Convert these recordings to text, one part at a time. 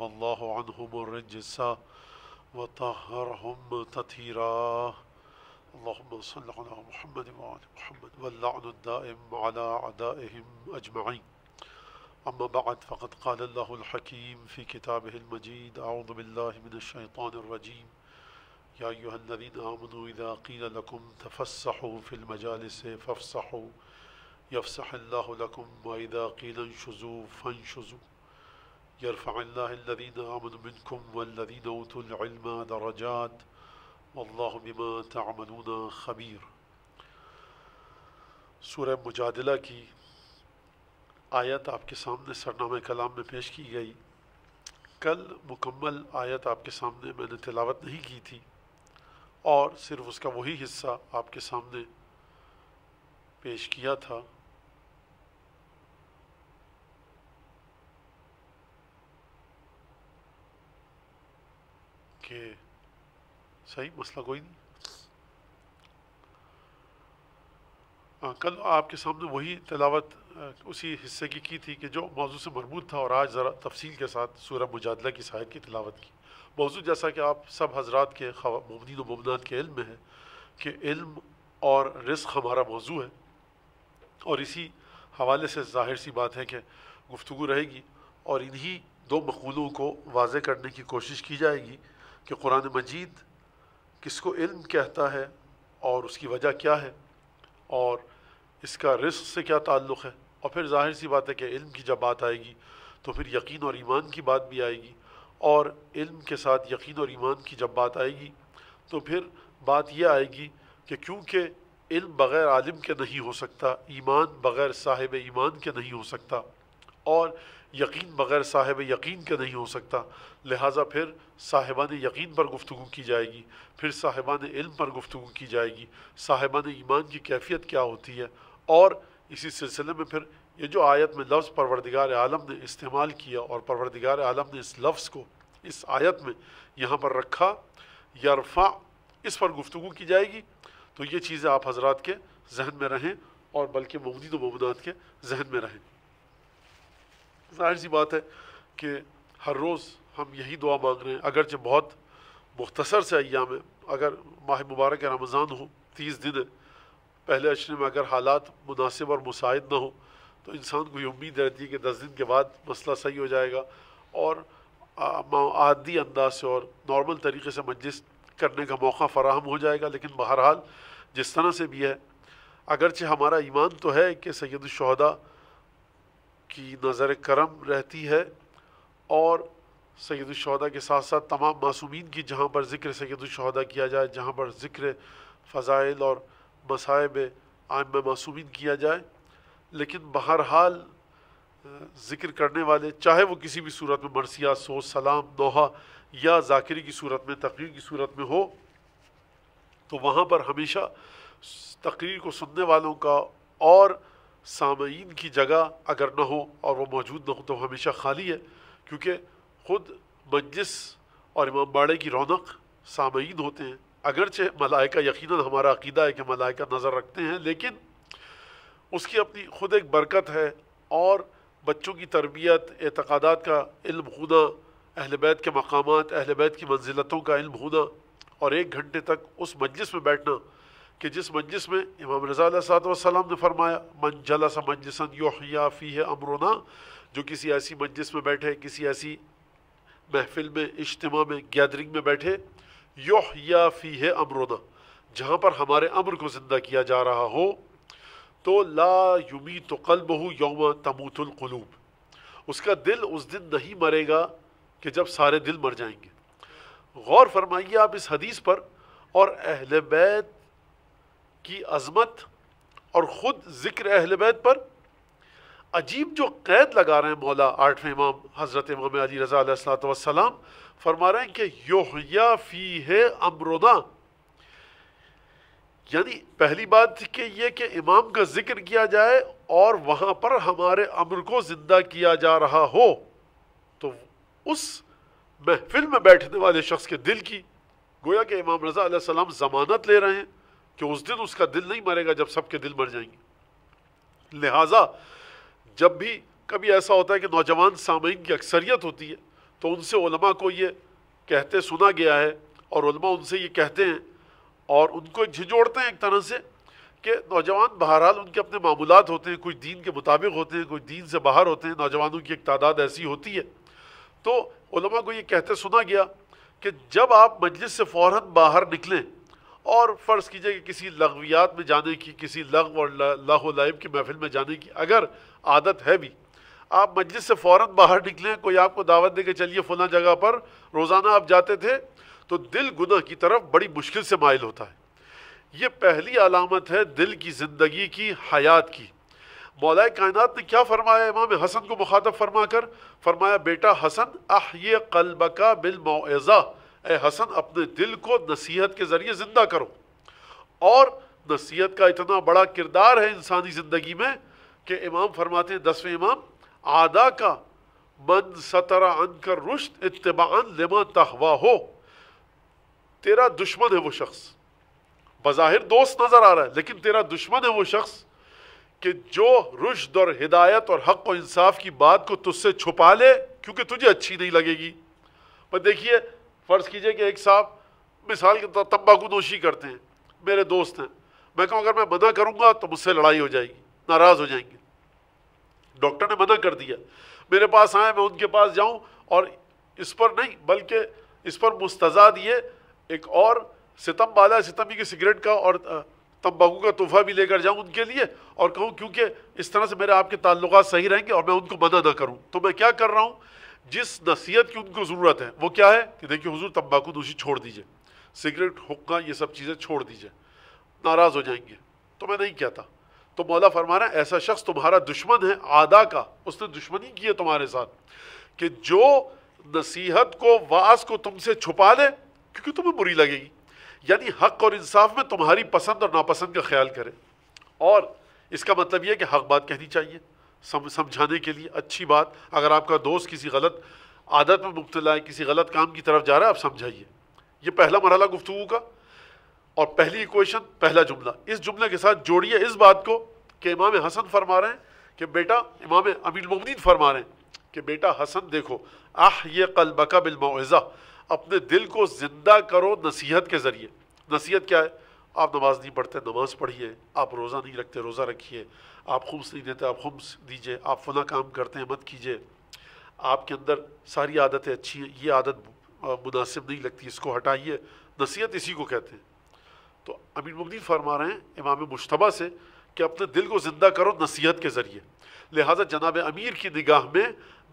أذهب الله عنهم الرجس وطهرهم تطهيرا اللهم صل على محمد وعلى محمد واللعن الدائم على أعدائهم أجمعين أما بعد فقد قال الله الحكيم في كتابه المجيد أعوذ بالله من الشيطان الرجيم يا أيها الذين آمنوا إذا قيل لكم تفسحوا في المجالس فافسحوا يفسح الله لكم وإذا قيل انشزوا فانشزوا يرفع الله الذين آمنوا منكم والذين أوتوا العلم درجات والله بما تعملون خبير सूर्य मुजादिला की आयत आपके सामने सरनाम कलाम में पेश की गई कल मुकम्मल आयत आपके सामने मैंने तिलावत नहीं की थी और सिर्फ उसका वही हिस्सा आपके सामने पेश किया था कि सही मसला कोई नहीं आ, हाँ, कल आपके सामने वही तलावत उसी हिस्से की की थी कि जो मौजू से मरबूत था और आज ज़रा तफसील के साथ सूर्य मुजादला की साहिर की तलावत की मौजूद जैसा कि आप सब हजरात के ममनिन ममनात के इल्म में है कि इल्म और रिस्क हमारा मौजू है और इसी हवाले से जाहिर सी बात है कि गुफ्तु रहेगी और इन्हीं दो मखूलों को वाज करने की कोशिश की जाएगी कि कुरान मजीद किसको इल्म कहता है और उसकी वजह क्या है और इसका रिस्क से क्या ताल्लुक़ है और फिर जाहिर सी बात है कि इल्म की जब बात आएगी तो फिर यकीन और ईमान की बात भी आएगी और इल्म के साथ यकीन और ईमान की जब बात आएगी तो फिर बात यह आएगी कि क्योंकि इल्म बग़ैर आलिम के नहीं हो सकता ईमान बग़ैर साहिब ईमान के नहीं हो सकता और यकीन बग़ैर साहिब यकीन का नहीं हो सकता लिहाजा फिर साहिबान यकीन पर गुफ्तु की जाएगी फिर साहिबान इल्म पर गुफ्तु की जाएगी साहिबान ईमान की कैफियत क्या होती है और इसी सिलसिले में फिर ये जो आयत में लफ्ज़ परवरदिगार आलम ने इस्तेमाल किया और परवरदिगार आलम ने इस लफ्ज़ को इस आयत में यहाँ पर रखा यरफा इस पर गुफ्तु की जाएगी तो ये चीज़ें आप हजरात के जहन में रहें और बल्कि ममदी तो ममदात के जहन में रहें जाहिर सी बात है कि हर रोज़ हम यही दुआ मांग रहे हैं अगरचे बहुत मुख्तसर से अयाम है अगर माह मुबारक रमज़ान हो तीस दिन है पहले अशरे में अगर हालात मुनासिब और मुसायद ना हो तो इंसान को ये उम्मीद रहती है कि दस दिन के बाद मसला सही हो जाएगा और आदि अंदाज से और नॉर्मल तरीके से मजलिस करने का मौका फ़राहम हो जाएगा लेकिन बहरहाल जिस तरह से भी है अगरचे हमारा ईमान तो है कि सैद की नज़र करम रहती है और सैदुलशहदा के साथ साथ तमाम मासूमिन की जहाँ पर ज़िक्र सैदुलशहदा किया जाए जहाँ पर ज़िक्र फ़ज़ाइल और मसायब आम मासूमीन किया जाए लेकिन बहर हाल ज़िक्र करने वाले चाहे वो किसी भी सूरत में मरसिया सोच सलाम दोहा या जाकिरी की सूरत में तकरीर की सूरत में हो तो वहाँ पर हमेशा तकरीर को सुनने वालों का और सामीन की जगह अगर ना हो और वह मौजूद ना हो तो हमेशा खाली है क्योंकि ख़ुद मंजिस और इमाम बाड़े की रौनक सामीन होते हैं अगरचे मलाइका यकीन हमारा अकीदा है कि मलाइका नज़र रखते हैं लेकिन उसकी अपनी ख़ुद एक बरकत है और बच्चों की तरबियत एतक़ादात का इल्म होना अहल बैत के मकाम अहल बैत की मंजिलतों का इल्म होना और एक घंटे तक उस मजलिस में बैठना कि जिस मंजिस में इमाम रज़ा सलाम ने फरमाया मंजला सा मंजसन या फ़ी है अमरोना जो किसी ऐसी मंजिस में बैठे किसी ऐसी महफिल में इज्तम में गैदरिंग में बैठे या फ़ी है अमरोना जहाँ पर हमारे अम्र को ज़िंदा किया जा रहा हो तो ला युमी तो कल हो यौम तमूतुलकलूब उसका दिल उस दिन नहीं मरेगा कि जब सारे दिल मर जाएंगे गौर फरमाइए आप इस हदीस पर और अहल बैत की अजमत और ख़ुद ज़िक्र अहल बैत पर अजीब जो कैद लगा रहे हैं मौला आठवें इमाम हज़रत इमाम अली रज़ा सलाम फरमा रहे हैं कि योहया फ़ी है अमरुदा यानी पहली बात कि यह कि इमाम का जिक्र किया जाए और वहाँ पर हमारे अम्र को ज़िंदा किया जा रहा हो तो उस महफिल में बैठने वाले शख्स के दिल की गोया कि इमाम रज़ा सलाम ज़मानत ले रहे हैं कि उस दिन उसका दिल नहीं मरेगा जब सबके दिल मर जाएंगे लिहाजा जब भी कभी ऐसा होता है कि नौजवान सामीन की अक्सरियत होती है तो उनसे उलमा को ये कहते सुना गया है और उलमा उनसे ये कहते हैं और उनको झिझोड़ते हैं एक तरह से कि नौजवान बहरहाल उनके अपने मामूल होते हैं कुछ दीन के मुताबिक होते हैं कुछ दीन से बाहर होते हैं नौजवानों की एक तादाद ऐसी होती है तो उलमा को ये कहते सुना गया कि जब आप मजलिस से फ़ौर बाहर निकलें और फ़र्ज़ कीजिए कि किसी लगवियात में जाने की किसी लग और लाहब की महफिल में जाने की अगर आदत है भी आप मजलिस से फ़ौर बाहर निकलें कोई आपको दावत दे के चलिए फला जगह पर रोज़ाना आप जाते थे तो दिल गुना की तरफ बड़ी मुश्किल से मायल होता है ये पहली अलामत है दिल की ज़िंदगी की हयात की मौलाए कायनात ने क्या फरमाया इमाम हसन को मुखातब फरमा कर फरमाया बेटा हसन आह ये कलबका बिल मोज़ा ए हसन अपने दिल को नसीहत के ज़रिए ज़िंदा करो और नसीहत का इतना बड़ा किरदार है इंसानी ज़िंदगी में कि इमाम फरमाते हैं दसवें इमाम आदा का मन सतरा अन कर रुश्त इतबा लिमा तहवा हो तेरा दुश्मन है वो शख्स बज़ाहिर दोस्त नज़र आ रहा है लेकिन तेरा दुश्मन है वो शख्स कि जो रुश्द और हिदायत और हक और इंसाफ की बात को तुझसे छुपा ले क्योंकि तुझे अच्छी नहीं लगेगी पर देखिए फ़र्ज़ कीजिए कि एक साहब मिसाल के तौर तम्बाकू नोशी करते हैं मेरे दोस्त हैं मैं कहूँ अगर मैं मना करूँगा तो मुझसे लड़ाई हो जाएगी नाराज़ हो जाएंगे डॉक्टर ने मना कर दिया मेरे पास आए मैं उनके पास जाऊँ और इस पर नहीं बल्कि इस पर मुस्तजा दिए एक और सितम बाला ही की सिगरेट का और तम्बाकू का तोहफा भी लेकर जाऊँ उनके लिए और कहूँ क्योंकि इस तरह से मेरे आपके ताल्लुक सही रहेंगे और मैं उनको मना ना करूँ तो मैं क्या कर रहा हूँ जिस नसीहत की उनको ज़रूरत है वो क्या है कि देखिए हुजूर तम्बाकू दूषी छोड़ दीजिए सिगरेट हुक्का ये सब चीज़ें छोड़ दीजिए नाराज़ हो जाएंगे तो मैं नहीं कहता तो मौला फरमाना ऐसा शख्स तुम्हारा दुश्मन है आदा का उसने दुश्मनी की है तुम्हारे साथ कि जो नसीहत को वास को तुमसे छुपा दे क्योंकि तुम्हें बुरी लगेगी यानी हक और इंसाफ में तुम्हारी पसंद और नापसंद का ख्याल करें और इसका मतलब यह कि हक बात कहनी चाहिए सम समझाने के लिए अच्छी बात अगर आपका दोस्त किसी गलत आदत में मुबतला है किसी गलत काम की तरफ जा रहा है आप समझाइए ये पहला मरला गुफ्तु का और पहली इक्वेशन पहला जुमला इस जुमले के साथ जोड़िए इस बात को कि इमाम हसन फरमा रहे हैं कि बेटा इमाम अमीर ममदीन फरमा रहे हैं कि बेटा हसन देखो आह ये कल बका बिलमोज़ा अपने दिल को ज़िंदा करो नसीहत के ज़रिए नसीहत क्या है आप नमाज़ नहीं पढ़ते नमाज़ पढ़िए आप रोज़ा नहीं रखते रोज़ा रखिए आप खुम्स नहीं देते आप खुम्स दीजिए आप फला काम करते हैं मत कीजिए आपके अंदर सारी आदतें अच्छी हैं ये आदत मुनासिब नहीं लगती इसको हटाइए नसीहत इसी को कहते हैं तो अमीर मुबदी फरमा रहे हैं इमाम मुशतबा से कि अपने दिल को ज़िंदा करो नसीहत के ज़रिए लिहाजा जनाब अमीर की निगाह में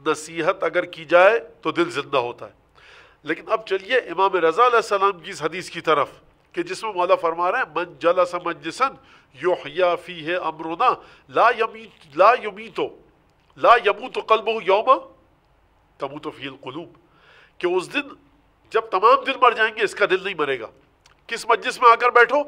नसीहत अगर की जाए तो दिल ज़िंदा होता है लेकिन अब चलिए इमाम रज़ा सलाम की इस हदीस की तरफ कि जिसमें मौला फरमा रहे हैं मन जला यो या फ़ी है अमरुना ला यमी ला यमी तो ला यमू तो बहु योमा तमू तो फ़ील कलूब कि उस दिन जब तमाम दिल मर जाएंगे इसका दिल नहीं मरेगा किस मजिस में आकर बैठो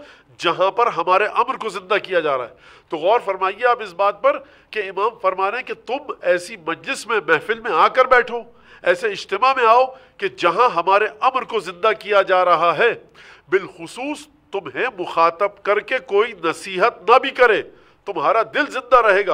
जहाँ पर हमारे अमर को ज़िंदा किया जा रहा है तो गौर फरमाइए आप इस बात पर कि इमाम फरमा रहे हैं कि तुम ऐसी मजलिस में महफिल में आकर बैठो ऐसे इज्तम में आओ कि जहाँ हमारे अमर को ज़िंदा किया जा रहा है बिलखसूस तुम्हें मुखातब करके कोई नसीहत ना भी करे तुम्हारा दिल जिंदा रहेगा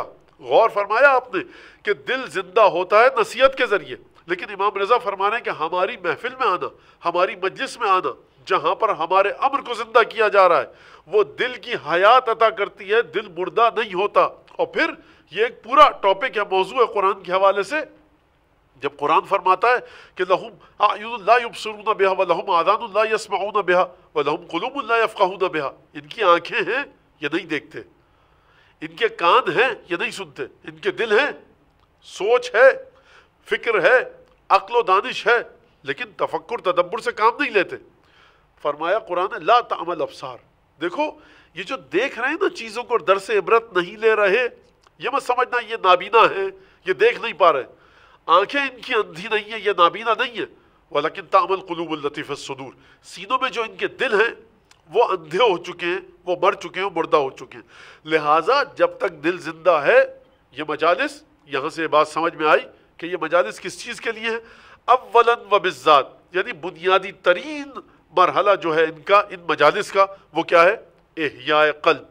गौर फरमाया आपने कि दिल जिंदा होता है नसीहत के ज़रिए लेकिन इमाम रज़ा फरमाने कि हमारी महफिल में आना हमारी मजलिस में आना जहाँ पर हमारे अम्र को ज़िंदा किया जा रहा है वो दिल की हयात अदा करती है दिल मुर्दा नहीं होता और फिर ये एक पूरा टॉपिक है मौजू है कुरान के हवाले से जब कुरान फरमाता है कि लहुम आयुल्लाबसरून बेहा व लहम आदानुल्ला यसमाउन बेहा व लहम कलूमल्ला यफ़ाहून इनकी आंखें हैं ये नहीं देखते इनके कान हैं ये नहीं सुनते इनके दिल हैं सोच है फिक्र है अक्ल दानिश है लेकिन तफक्र तदब्बर से काम नहीं लेते फरमाया कुरान ला तमल अफसार देखो ये जो देख रहे हैं ना चीज़ों को दर से इबरत नहीं ले रहे ये मत समझना ये नाबीना है ये देख नहीं पा रहे आंखें इनकी अंधी नहीं है या नाबीना नहीं है वलाकिन तामल कलूब लतीफ़ सदूर सीनों में जो इनके दिल हैं वो अंधे हो चुके हैं वो मर चुके हैं मुर्दा हो चुके हैं लिहाजा जब तक दिल जिंदा है ये मजालस यहाँ से बात समझ में आई कि ये मजालस किस चीज़ के लिए है अवलन व बिजात यानी बुनियादी तरीन मरहला जो है इनका इन मजालस का वो क्या है एहिया कल्ब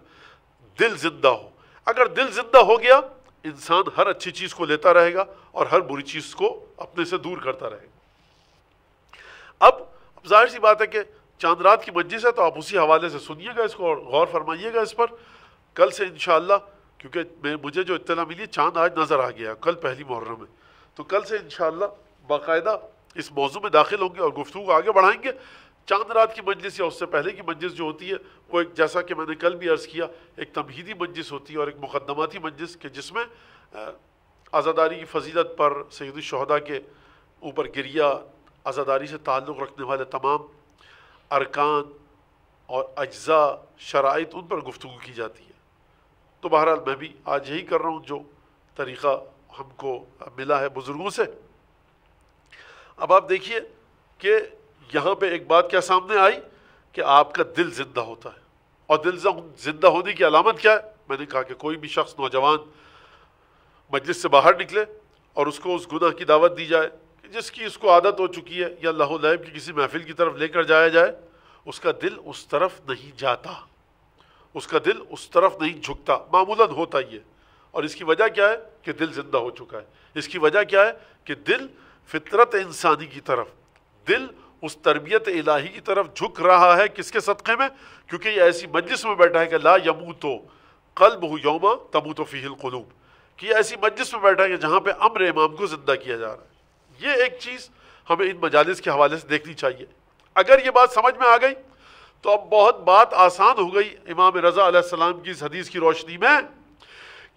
दिल जिंदा हो अगर दिल जिंदा हो गया इंसान हर अच्छी चीज़ को लेता रहेगा और हर बुरी चीज़ को अपने से दूर करता रहेगा अब जाहिर सी बात है कि चांद रात की मंजिस है तो आप उसी हवाले से सुनिएगा इसको और गौर फरमाइएगा इस पर कल से इन क्योंकि मैं मुझे जो इतना मिली चांद आज नज़र आ गया कल पहली मुहर्रम है तो कल से इन बाकायदा इस मौजू में दाखिल होंगे और गुफ्तु को आगे बढ़ाएंगे चांद रात की मंजिस या उससे पहले की मजलिस जो होती है वो एक जैसा कि मैंने कल भी अर्ज़ किया एक तमहीदी मंजिस होती है और एक मुकदमाती मंजिस के जिसमें आज़ादारी की फजीलत पर सैद शहदा के ऊपर गिरिया आज़ादारी से ताल्लुक़ रखने वाले तमाम अरकान और अज्जा शराइत उन पर गुफ्तु की जाती है तो बहरहाल मैं भी आज यही कर रहा हूँ जो तरीक़ा हमको मिला है बुज़ुर्गों से अब आप देखिए कि यहाँ पे एक बात क्या सामने आई कि आपका दिल जिंदा होता है और दिल जिंदा होने की अलामत क्या है मैंने कहा कि कोई भी शख्स नौजवान मजलिस से बाहर निकले और उसको उस गुनाह की दावत दी जाए जिसकी उसको आदत हो चुकी है या लाहौलैब की किसी महफिल की तरफ लेकर जाया जाए उसका दिल उस तरफ नहीं जाता उसका दिल उस तरफ नहीं झुकता मामूला होता ही है और इसकी वजह क्या है कि दिल ज़िंदा हो चुका है इसकी वजह क्या है कि दिल फितरत इंसानी की तरफ दिल उस तरबियत इलाही की तरफ झुक रहा है किसके सदक़े में क्योंकि ये ऐसी मजलिस में बैठा है कि ला यमू तो कल बहू योमा तमू तो फ़ील कलूब कि ऐसी मजलिस में बैठा है कि जहाँ पर अमर इमाम को ज़िंदा किया जा रहा है ये एक चीज़ हमें इन मजालस के हवाले से देखनी चाहिए अगर ये बात समझ में आ गई तो अब बहुत बात आसान हो गई इमाम रज़ा सलाम की इस हदीस की रोशनी में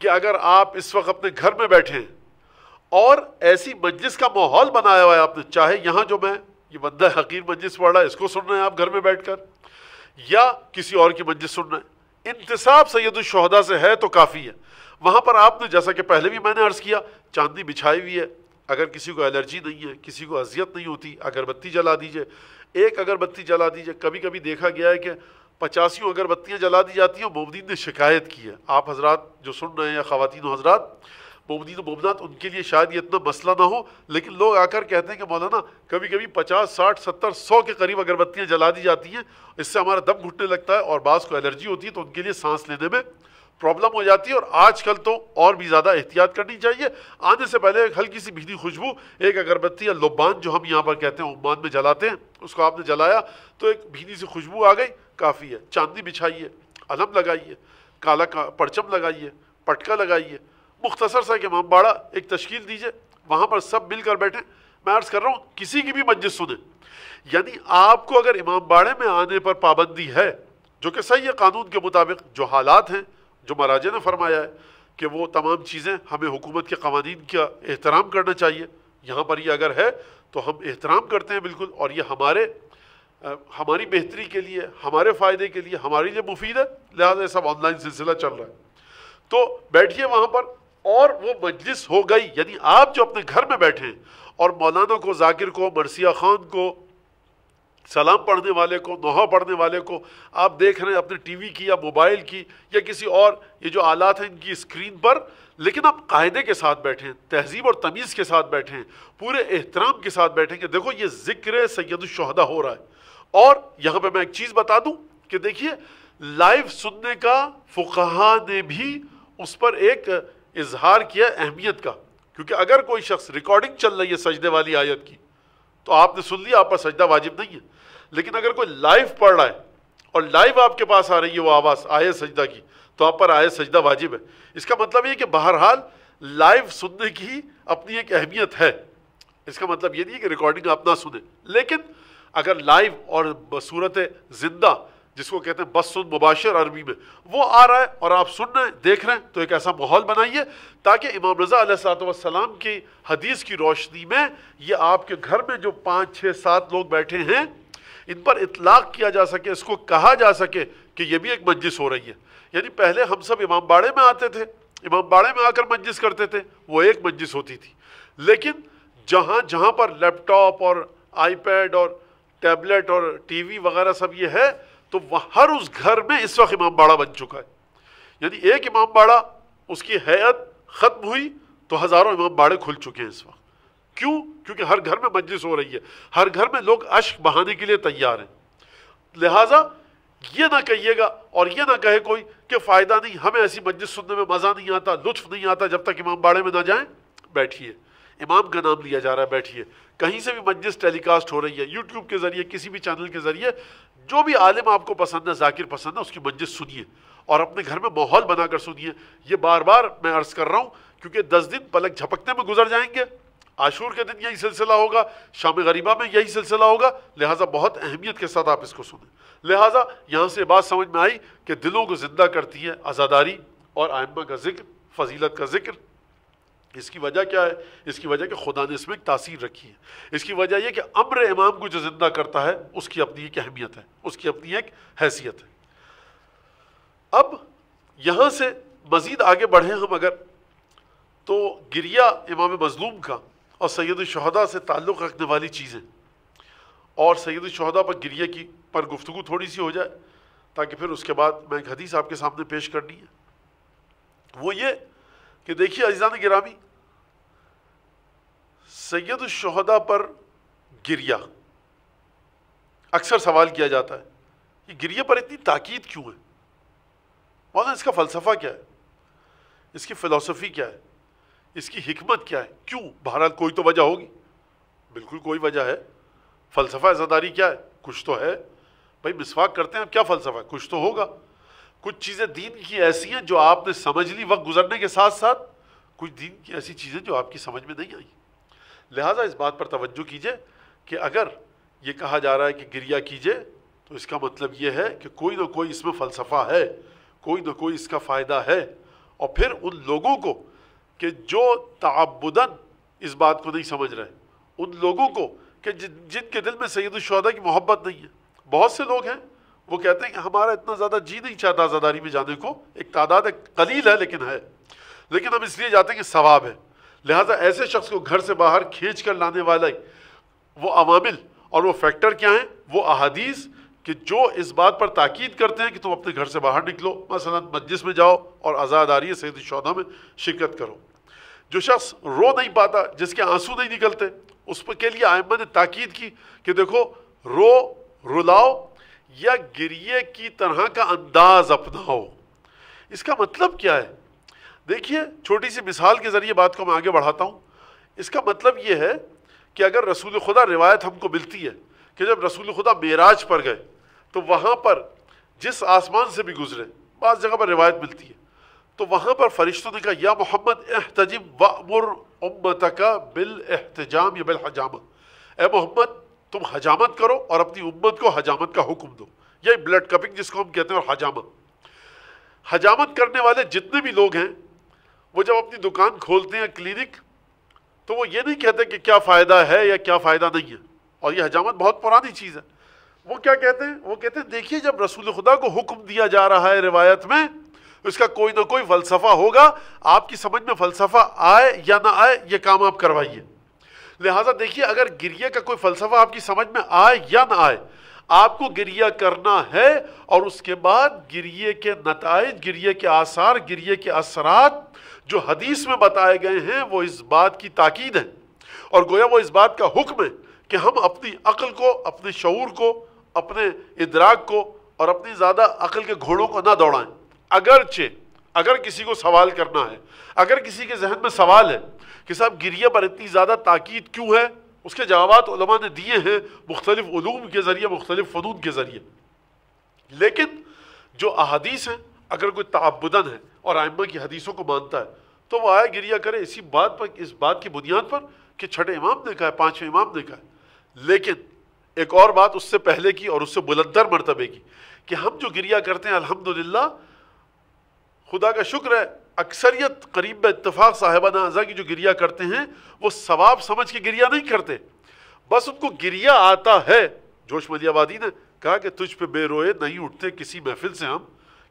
कि अगर आप इस वक्त अपने घर में बैठे हैं और ऐसी मजलिस का माहौल बनाया हुआ है आपने चाहे यहाँ जो मैं ये बंदा हकीर मजलिस पढ़ रहा है इसको सुन रहे हैं आप घर में बैठकर या किसी और की मजलिस सुन रहे हैं इंतसाब सैदुलशहदा से है तो काफ़ी है वहाँ पर आपने जैसा कि पहले भी मैंने अर्ज़ किया चांदी बिछाई हुई है अगर किसी को एलर्जी नहीं है किसी को अजियत नहीं होती अगरबत्ती जला दीजिए एक अगरबत्ती जला दीजिए कभी कभी देखा गया है कि पचासियों अगरबत्तियाँ जला दी जाती हैं मोमदीन ने शिकायत की है आप हजरात जो सुन रहे हैं या ख़वान हजरात मोमिन मोमनात तो उनके लिए शायद ये इतना मसला ना हो लेकिन लोग आकर कहते हैं कि मौलाना कभी कभी पचास साठ सत्तर सौ के करीब अगरबत्तियाँ जला दी जाती हैं इससे हमारा दम घुटने लगता है और बास को एलर्जी होती है तो उनके लिए सांस लेने में प्रॉब्लम हो जाती है और आजकल तो और भी ज़्यादा एहतियात करनी चाहिए आने से पहले एक हल्की सी भीनी खुशबू एक अगरबत्ती या लुबान जो हम यहाँ पर कहते हैं उमान में जलाते हैं उसको आपने जलाया तो एक भीनी सी खुशबू आ गई काफ़ी है चांदी बिछाइए अलम लगाइए काला का परचम लगाइए पटका लगाइए मुख्तसर सा कि बाड़ा एक तश्कील दीजिए वहाँ पर सब मिल कर बैठें मैं अर्ज़ कर रहा हूँ किसी की भी मस्जिद सुने यानी आपको अगर इमाम बाड़े में आने पर पाबंदी है जो कि सही है कानून के मुताबिक जो हालात हैं जो महाराजा ने फरमाया है कि वो तमाम चीज़ें हमें हुकूमत के कवानीन का एहतराम करना चाहिए यहाँ पर ये अगर है तो हम एहतराम करते हैं बिल्कुल और ये हमारे हमारी बेहतरी के लिए हमारे फ़ायदे के लिए हमारे लिए मुफीद है लिहाजा सब ऑनलाइन सिलसिला चल रहा है तो बैठिए वहाँ पर और वो मजलिस हो गई यानी आप जो अपने घर में बैठे और मौलाना को जाकिर को मरसिया खान को सलाम पढ़ने वाले को नोहा पढ़ने वाले को आप देख रहे हैं अपने टीवी की या मोबाइल की या किसी और ये जो आलात हैं इनकी स्क्रीन पर लेकिन आप कायदे के साथ बैठे हैं तहजीब और तमीज़ के साथ बैठे हैं पूरे एहतराम के साथ बैठें कि देखो ये ज़िक्र सैदुलशहदा हो रहा है और यहाँ पर मैं एक चीज़ बता दूँ कि देखिए लाइव सुनने का फुकाहा ने भी उस पर एक इजहार किया अहमियत का क्योंकि अगर कोई शख्स रिकॉर्डिंग चल रही है सजदे वाली आयत की तो आपने सुन लिया आप पर सजदा वाजिब नहीं है लेकिन अगर कोई लाइव पढ़ रहा है और लाइव आपके पास आ रही है वो आवाज़ आय सजदा की तो आप पर आय सजदा वाजिब है इसका मतलब ये कि बहरहाल लाइव सुनने की अपनी एक अहमियत है इसका मतलब ये नहीं है कि रिकॉर्डिंग आप ना सुने लेकिन अगर लाइव और बसूरत ज़िंदा जिसको कहते हैं बस सुन मुबाशर अरबी में वो आ रहा है और आप सुन रहे हैं देख रहे हैं तो एक ऐसा माहौल बनाइए ताकि इमाम रज़ा सलाम की हदीस की रोशनी में ये आपके घर में जो पाँच छः सात लोग बैठे हैं इन पर इतलाक़ किया जा सके इसको कहा जा सके कि ये भी एक मंजिस हो रही है यानी पहले हम सब इमाम बाड़े में आते थे इमाम बाड़े में आकर मंजिस करते थे वो एक मंजिस होती थी लेकिन जहाँ जहाँ पर लैपटॉप और आईपैड और टैबलेट और टीवी वगैरह सब ये है तो वह हर उस घर में इस वक्त इमाम बाड़ा बन चुका है यानी एक इमाम बाड़ा उसकी हैत ख़त्म हुई तो हज़ारों इमाम बाड़े खुल चुके हैं इस वक्त क्यों क्योंकि हर घर में मजलिस हो रही है हर घर में लोग अश्क बहाने के लिए तैयार हैं लिहाजा ये ना कहिएगा और ये ना कहे कोई कि फ़ायदा नहीं हमें ऐसी मजलिस सुनने में मज़ा नहीं आता लुत्फ नहीं आता जब तक इमाम बाड़े में ना जाए बैठिए इमाम का नाम लिया जा रहा है बैठिए कहीं से भी मजलिस टेलीकास्ट हो रही है यूट्यूब के ज़रिए किसी भी चैनल के ज़रिए जो भी आलिम आपको पसंद है जाकिर पसंद है उसकी मजलिस सुनिए और अपने घर में माहौल बनाकर सुनिए ये बार बार मैं अर्ज़ कर रहा हूँ क्योंकि दस दिन पलक झपकने में गुजर जाएंगे आशूर के दिन यही सिलसिला होगा शाम गरीबा में यही सिलसिला होगा लिहाजा बहुत अहमियत के साथ आप इसको सुने लिहाजा यहाँ से बात समझ में आई कि दिलों को ज़िंदा करती है आज़ादारी और आयमा का जिक्र फजीलत का जिक्र इसकी वजह क्या है इसकी वजह कि खुदा ने इसमें एक तासीर रखी है इसकी वजह यह कि अम्र इमाम को जो ज़िंदा करता है उसकी अपनी एक अहमियत है उसकी अपनी एक हैसियत है अब यहाँ से मज़ीद आगे बढ़े हम अगर तो गिरिया इमाम मजलूम का और सैद शहदा से ताल्लुक़ रखने वाली चीज़ें और सैद शहदा पर गिरिया की पर गुफ्तु थोड़ी सी हो जाए ताकि फिर उसके बाद मैं एक हदीस आपके सामने पेश करनी है वो ये कि देखिए अजीज़ान गिरामी सैयद शहदा पर गिरिया अक्सर सवाल किया जाता है कि गिरिया पर इतनी ताकीद क्यों है मौलाना इसका फ़लसफ़ा क्या है इसकी फ़िलासफ़ी क्या है इसकी हमत क्या है क्यों बहरहाल कोई तो वजह होगी बिल्कुल कोई वजह है फ़लसफ़ा ज़दारी क्या है कुछ तो है भाई मिसवाक करते हैं क्या फ़लसफ़ा है कुछ तो होगा कुछ चीज़ें दीन की ऐसी हैं जो आपने समझ ली वक्त गुजरने के साथ साथ कुछ दीन की ऐसी चीज़ें जो आपकी समझ में नहीं आई लिहाजा इस बात पर तवज्जो कीजिए कि अगर ये कहा जा रहा है कि गिरिया कीजिए तो इसका मतलब ये है कि कोई ना कोई इसमें फ़लसफ़ा है कोई ना कोई इसका फ़ायदा है और फिर उन लोगों को कि जो तबुदन इस बात को नहीं समझ रहे उन लोगों को कि जिन जिनके दिल में सैदुलशहदा की मोहब्बत नहीं है बहुत से लोग हैं वो कहते हैं कि हमारा इतना ज़्यादा जी नहीं चाहता आज़ादारी में जाने को एक तादाद कलील है लेकिन है लेकिन हम इसलिए जाते हैं कि सवाब है लिहाजा ऐसे शख्स को घर से बाहर खींच कर लाने वाला वो अवामिल और वो फैक्टर क्या हैं वो अहादीस कि जो इस बात पर ताकीद करते हैं कि तुम अपने घर से बाहर निकलो मसला मस्जिद में जाओ और आज़ाद आ रही है सैद शौदा में शिरकत करो जो शख्स रो नहीं पाता जिसके आंसू नहीं निकलते उस पर के लिए आयमा ने ताकीद की कि देखो रो रुलाओ या गिरिए की तरह का अंदाज अपनाओ इसका मतलब क्या है देखिए छोटी सी मिसाल के ज़रिए बात को मैं आगे बढ़ाता हूँ इसका मतलब ये है कि अगर रसूल खुदा रिवायत हमको मिलती है कि जब रसूल खुदा मेराज पर गए तो वहाँ पर जिस आसमान से भी गुजरे बाद जगह पर रिवायत मिलती है तो वहाँ पर फरिश्तों ने कहा या मोहम्मद एहतजब वमर उम्मत का बिल एहतजाम या बिल हजामा ए मोहम्मद तुम हजामत करो और अपनी उम्मत को हजामत का हुक्म दो यही ब्लड कपिंग जिसको हम कहते हैं और हजामत हजामत करने वाले जितने भी लोग हैं वो जब अपनी दुकान खोलते हैं क्लिनिक तो वो ये नहीं कहते कि क्या फ़ायदा है या क्या फ़ायदा नहीं है और ये हजामत बहुत पुरानी चीज़ है वो क्या कहते हैं वो कहते हैं देखिए जब रसूल खुदा को हुक्म दिया जा रहा है रिवायत में इसका कोई ना कोई फलसफा होगा आपकी समझ में फलसफा आए या ना आए ये काम आप करवाइए लिहाजा देखिए अगर गिरिया का कोई फलसफा आपकी समझ में आए या ना आए आपको गिरिया करना है और उसके बाद गिरिए के नतज गिरिए के आसार गिरिए के असरात जो हदीस में बताए गए हैं वो इस बात की ताकीद है और गोया वो इस बात का हुक्म है कि हम अपनी अकल को अपने शूर को अपने इदराक को और अपनी ज़्यादा अकल के घोड़ों को ना दौड़ाएं अगरचे अगर किसी को सवाल करना है अगर किसी के जहन में सवाल है कि साहब गिरिया पर इतनी ज़्यादा ताकीद क्यों है उसके जवाब ने दिए हैं मुख्तलिफ के ज़रिए मुख्तलिफ फ़नून के ज़रिए लेकिन जो अहादीस हैं अगर कोई तबदन है और आयमा की हदीसों को मानता है तो वो आया गिरिया करे इसी बात पर इस बात की बुनियाद पर कि छठे इमाम ने कहा है पाँचवें इमाम ने कहा है लेकिन एक और बात उससे पहले की और उससे बुलंदर मरतबे की कि हम जो गिरिया करते हैं अलहमदिल्ला खुदा का शुक्र है अक्सरियत करीब इतफाक़ साहेबा अज़ा की जो गिरिया करते हैं वो सवाब समझ के गिरिया नहीं करते बस उनको गिरिया आता है जोश मलियाबादी ने कहा कि तुझ पे बेरोए नहीं उठते किसी महफिल से हम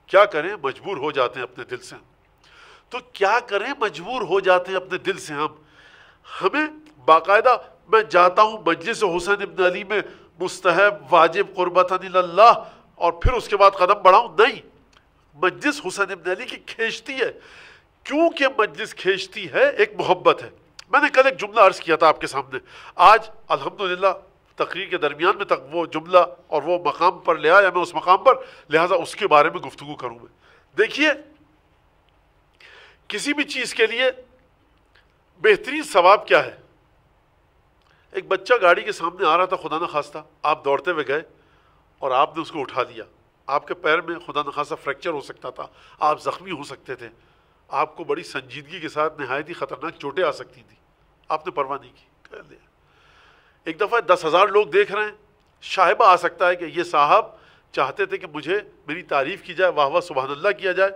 क्या करें मजबूर हो जाते हैं अपने दिल से तो क्या करें मजबूर हो जाते हैं अपने दिल से हम हमें बाकायदा मैं जाता हूँ मजलिस हुसैन इबन अली में मुस्तहब वाजिब क़ुरबतल्ला और फिर उसके बाद कदम बढ़ाऊँ नहीं मजलिस हुसैन इब्न अली की खींचती है क्योंकि मजलिस खींचती है एक मोहब्बत है मैंने कल एक जुमला अर्ज़ किया था आपके सामने आज अल्हम्दुलिल्लाह तकरीर के दरमियान में तक वो जुमला और वो मकाम पर ले आया मैं उस मकाम पर लिहाजा उसके बारे में गुफ्तु करूँ मैं देखिए किसी भी चीज़ के लिए बेहतरीन सवाब क्या है एक बच्चा गाड़ी के सामने आ रहा था खुदा न खास्ता आप दौड़ते हुए गए और आपने उसको उठा लिया आपके पैर में खुदा न खासा फ्रैक्चर हो सकता था आप ज़ख्मी हो सकते थे आपको बड़ी संजीदगी के साथ नहायत ही ख़तरनाक चोटें आ सकती थी आपने परवाह नहीं की कर दिया एक दफ़ा दस हज़ार लोग देख रहे हैं शाहबा आ सकता है कि ये साहब चाहते थे कि मुझे मेरी तारीफ़ की जाए वाह वाह सुबहानल्ला किया जाए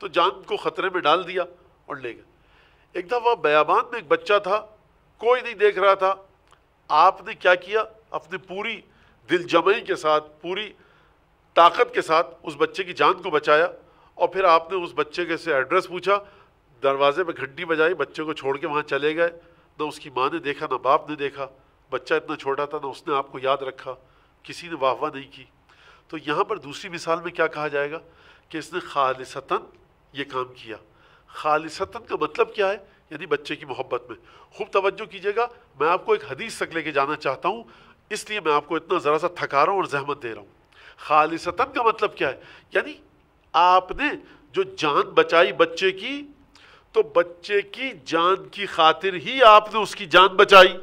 तो जान को ख़तरे में डाल दिया और ले गए एक दफ़ा बयाबान में एक बच्चा था कोई नहीं देख रहा था आपने क्या किया अपनी पूरी दिलजमई के साथ पूरी ताकत के साथ उस बच्चे की जान को बचाया और फिर आपने उस बच्चे के से एड्रेस पूछा दरवाजे पर घंटी बजाई बच्चे को छोड़ के वहाँ चले गए ना उसकी माँ ने देखा ना बाप ने देखा बच्चा इतना छोटा था ना तो उसने आपको याद रखा किसी ने वाहवा नहीं की तो यहाँ पर दूसरी मिसाल में क्या कहा जाएगा कि इसने खालसता ये काम किया खालसता का मतलब क्या है यानी बच्चे की मोहब्बत में खूब तवज्जो कीजिएगा मैं आपको एक हदीस तक लेके जाना चाहता हूँ इसलिए मैं आपको इतना ज़रा सा थका रहा हूँ और जहमत दे रहा हूँ खालिसता का मतलब क्या है यानी आपने जो जान बचाई बच्चे की तो बच्चे की जान की खातिर ही आपने उसकी जान बचाई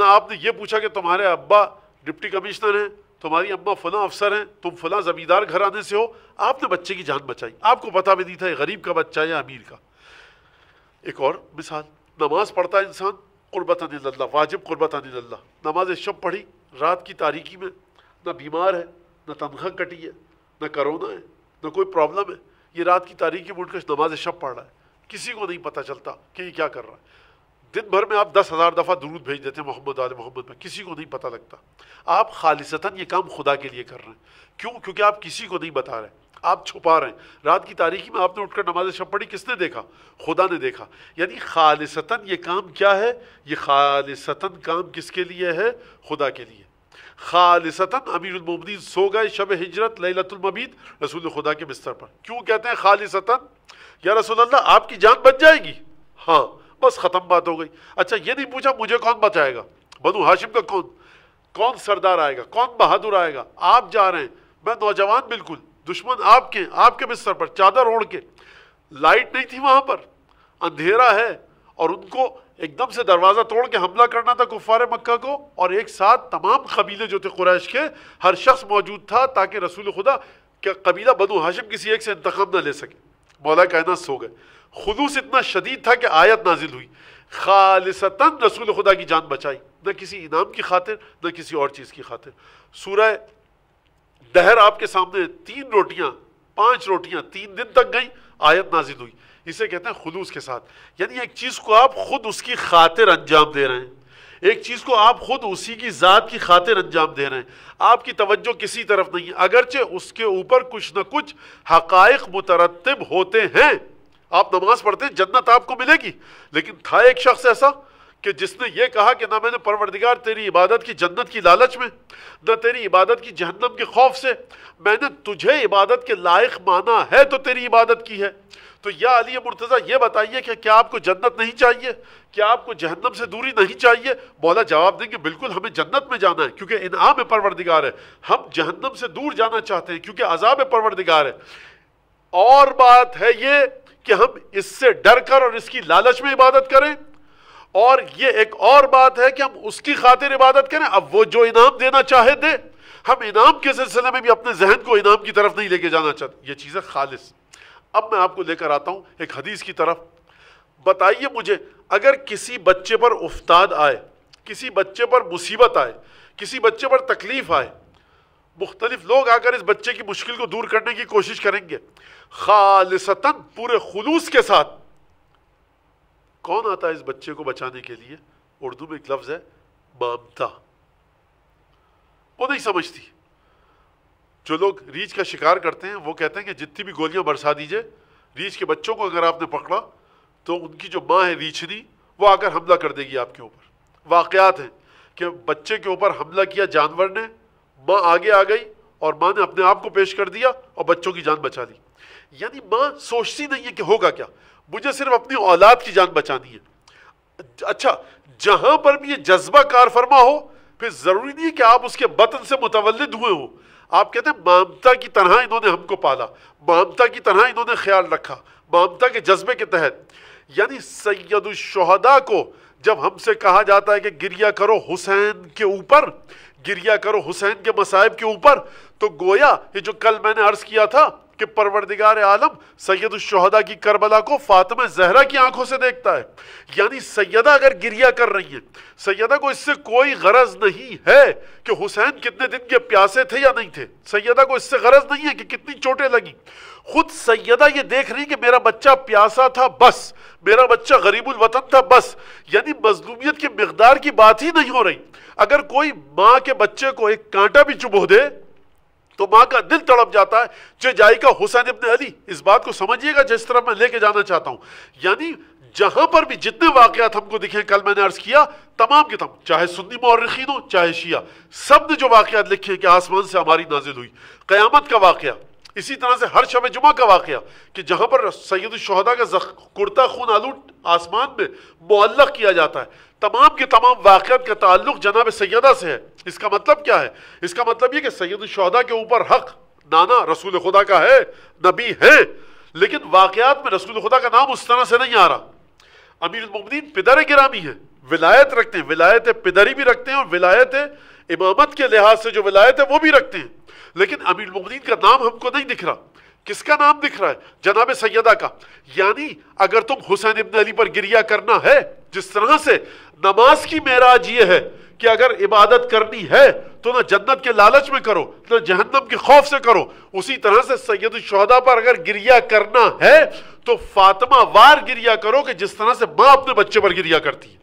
ना आपने ये पूछा कि तुम्हारे अब्बा डिप्टी कमिश्नर हैं तुम्हारी अम्मा फला अफसर हैं तुम फला ज़मींदार घराने से हो आपने बच्चे की जान बचाई आपको पता भी नहीं था गरीब का बच्चा है या अमीर का एक और मिसाल नमाज पढ़ता इंसान कुर्बत अनिल्ला वाजिब कुर्बत अनिल्ला नमाज शब पढ़ी रात की तारीकी में ना बीमार है ना तनख्वाह कटी है ना करोना है ना कोई प्रॉब्लम है ये रात की तारीखी में उठकर नमाज शब पढ़ रहा है किसी को नहीं पता चलता कि ये क्या कर रहा है दिन भर में आप दस हज़ार दफ़ा दरूद भेज देते हैं मोहम्मद आल मोहम्मद में किसी को नहीं पता लगता आप खालिशता ये काम खुदा के लिए कर रहे हैं क्यों क्योंकि आप किसी को नहीं बता रहे आप छुपा रहे हैं रात की तारीखी में आपने उठकर नमाज शब पढ़ी किसने देखा खुदा ने देखा यानी खालिसता ये काम क्या है ये खालिशता काम किसके लिए है खुदा के लिए खालिशता अमीरमिन सो गए शब हजरत लतुलमबीद रसूल खुदा के बिस्तर पर क्यों कहते हैं खालिसता या रसोल्ला आपकी जान बच जाएगी हाँ बस ख़त्म बात हो गई अच्छा ये नहीं पूछा मुझे कौन बचाएगा बनु हाशिम का कौन कौन सरदार आएगा कौन बहादुर आएगा आप जा रहे हैं मैं नौजवान बिल्कुल दुश्मन आपके आपके बिस्तर पर चादर ओढ़ के लाइट नहीं थी वहाँ पर अंधेरा है और उनको एकदम से दरवाज़ा तोड़ के हमला करना था कुफार मक्का को और एक साथ तमाम कबीले जो थे कुरैश के हर शख्स मौजूद था ताकि रसूल खुदा क्या कबीला बनु हाशिम किसी एक से इंतकाम ना ले सके मौला कायना सो गए खलूस इतना शदीद था कि आयत नाजिल हुई खालिसतन रसूल खुदा की जान बचाई न किसी इनाम की खातिर न किसी और चीज़ की खातिर सूरह दहर आपके सामने तीन रोटियां पांच रोटियां तीन दिन तक गई आयत नाजिल हुई इसे कहते हैं खलूस के साथ यानी एक चीज़ को आप खुद उसकी खातिर अंजाम दे रहे हैं एक चीज़ को आप खुद उसी की ज़ात की खातिर अंजाम दे रहे हैं आपकी तवज्जो किसी तरफ नहीं है अगरचे उसके ऊपर कुछ ना कुछ हक़ मुतरतब होते हैं आप नमाज पढ़ते हैं जन्नत आपको मिलेगी लेकिन था एक शख्स ऐसा कि जिसने ये कहा कि ना मैंने परवरदिगार तेरी इबादत की जन्नत की लालच में ना तेरी इबादत की जहन्नम के खौफ से मैंने तुझे इबादत के लायक माना है तो तेरी इबादत की है तो या अली मुर्तज़ा ये बताइए कि क्या आपको जन्नत नहीं चाहिए क्या आपको जहन्नम से दूरी नहीं चाहिए मौला जवाब देंगे बिल्कुल हमें जन्नत में जाना है क्योंकि इनाम परवरदिगार है हम जहन्नम से दूर जाना चाहते हैं क्योंकि अजाब परवरदिगार है और बात है ये कि हम इससे डर कर और इसकी लालच में इबादत करें और ये एक और बात है कि हम उसकी खातिर इबादत करें अब वो जो इनाम देना चाहे दे हम इनाम के सिलसिले में भी अपने जहन को इनाम की तरफ नहीं लेके जाना चाहते ये चीज़ है खालिस अब मैं आपको लेकर आता हूँ एक हदीस की तरफ बताइए मुझे अगर किसी बच्चे पर उफ्ताद आए किसी बच्चे पर मुसीबत आए किसी बच्चे पर तकलीफ आए मुख्तलिफ लोग आकर इस बच्चे की मुश्किल को दूर करने की कोशिश करेंगे खालसता पूरे खलूस के साथ कौन आता है इस बच्चे को बचाने के लिए उर्दू में एक लफ्ज़ है मामता वो नहीं समझती जो लोग रीच का शिकार करते हैं वो कहते हैं कि जितनी भी गोलियां बरसा दीजिए रीच के बच्चों को अगर आपने पकड़ा तो उनकी जो माँ है रीछनी वो आकर हमला कर देगी आपके ऊपर वाकयात हैं कि बच्चे के ऊपर हमला किया जानवर ने माँ आगे आ गई और माँ ने अपने आप को पेश कर दिया और बच्चों की जान बचा ली यानी माँ सोचती नहीं है कि होगा क्या मुझे सिर्फ अपनी औलाद की जान बचानी है अच्छा जहां पर भी ये जज्बा कार फरमा हो फिर ज़रूरी नहीं है कि आप उसके बतन से मुतवल हुए हो आप कहते हैं मामता की तरह इन्होंने हमको पाला मामता की तरह इन्होंने ख्याल रखा मामता के जज्बे के तहत यानी सैयद शहदा को जब हमसे कहा जाता है कि गिरिया करो हुसैन के ऊपर गिरिया करो हुसैन के मसाइब के ऊपर तो गोया ये जो कल मैंने अर्ज किया था कि परवरदिगार आलम सैयद शहदा की करबला को फातिमा जहरा की आंखों से देखता है यानी सैयदा अगर गिरिया कर रही है सैदा को इससे कोई गरज नहीं है कि हुसैन कितने दिन के प्यासे थे या नहीं थे सैयदा को इससे गरज नहीं है कि कितनी चोटें लगी खुद सैयदा ये देख रही कि मेरा बच्चा प्यासा था बस मेरा बच्चा गरीबुल वतन था बस यानी मजलूमियत की मकदार की बात ही नहीं हो रही अगर कोई माँ के बच्चे को एक कांटा भी चुभो दे तो माँ का दिल तड़प जाता है चेजाइका हुसैन इबन अली इस बात को समझिएगा जिस तरह मैं लेके जाना चाहता हूँ यानी जहां पर भी जितने वाकयात हमको दिखे कल मैंने अर्ज किया तमाम के तमाम चाहे सुन्नी मौरखीन हो चाहे शिया सब ने जो वाकयात लिखे हैं कि आसमान से हमारी नाजिल हुई क्यामत का वाक़ इसी तरह से हर शब जुमा का वाक़ कि जहाँ पर सैद शहदा का कुर्ता खून आलू आसमान में मुल्लक किया जाता है तमाम के तमाम वाकत का ताल्लुक जनाब सैदा से है इसका मतलब क्या है इसका मतलब ये कि सैद शहदा के ऊपर हक नाना रसूल खुदा का है नबी है लेकिन वाकयात में रसूल खुदा का नाम उस तरह से नहीं आ रहा अमीर मुबदीन पिदर गिरामी है विलायत रखते हैं विलायत पिदरी भी रखते हैं और विलायत इमामत के लिहाज से जो विलायत है वो भी रखते हैं लेकिन अमीर मुबदीन का नाम हमको नहीं दिख रहा किसका नाम दिख रहा है जनाब सैदा का यानी अगर तुम हुसैन इब्न अली पर गिरिया करना है जिस तरह से नमाज की महराज ये है कि अगर इबादत करनी है तो ना जन्नत के लालच में करो ना जहन्नम के खौफ से करो उसी तरह से सैयद शहदा पर अगर गिरिया करना है तो फातिमा वार गिरिया करो कि जिस तरह से माँ अपने बच्चे पर गिरिया करती है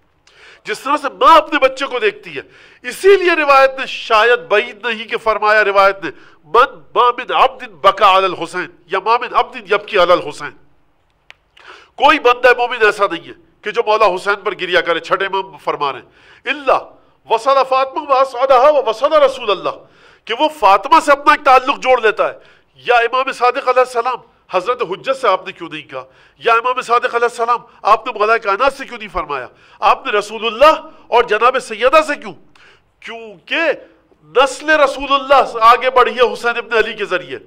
जिस तरह से माँ अपने बच्चे को देखती है इसीलिए रिवायत ने शायद बईद नहीं के फरमाया रिवायत ने मन मामिन अब्दिन बका अल हुसैन या मामिन अब्दिन यबकी अल हुसैन कोई बंदा मोमिन ऐसा नहीं है कि जो मौला हुसैन पर गिरिया करे छठे माम फरमा रहे इल्ला वसला फातमा वसदा व वसदा रसूल अल्लाह कि वो फातमा से अपना एक ताल्लुक जोड़ लेता है या इमाम सादिक सलाम हज़रत हजत से आपने क्यों नहीं कहा या इमाम सदक़म आपने मौला कायनात से क्यों नहीं फरमाया आपने रसूलुल्लाह और जनाब सैदा से क्यों क्योंकि नस्ल रसूलुल्लाह आगे बढ़ी है हुसैन इबन अली के ज़रिए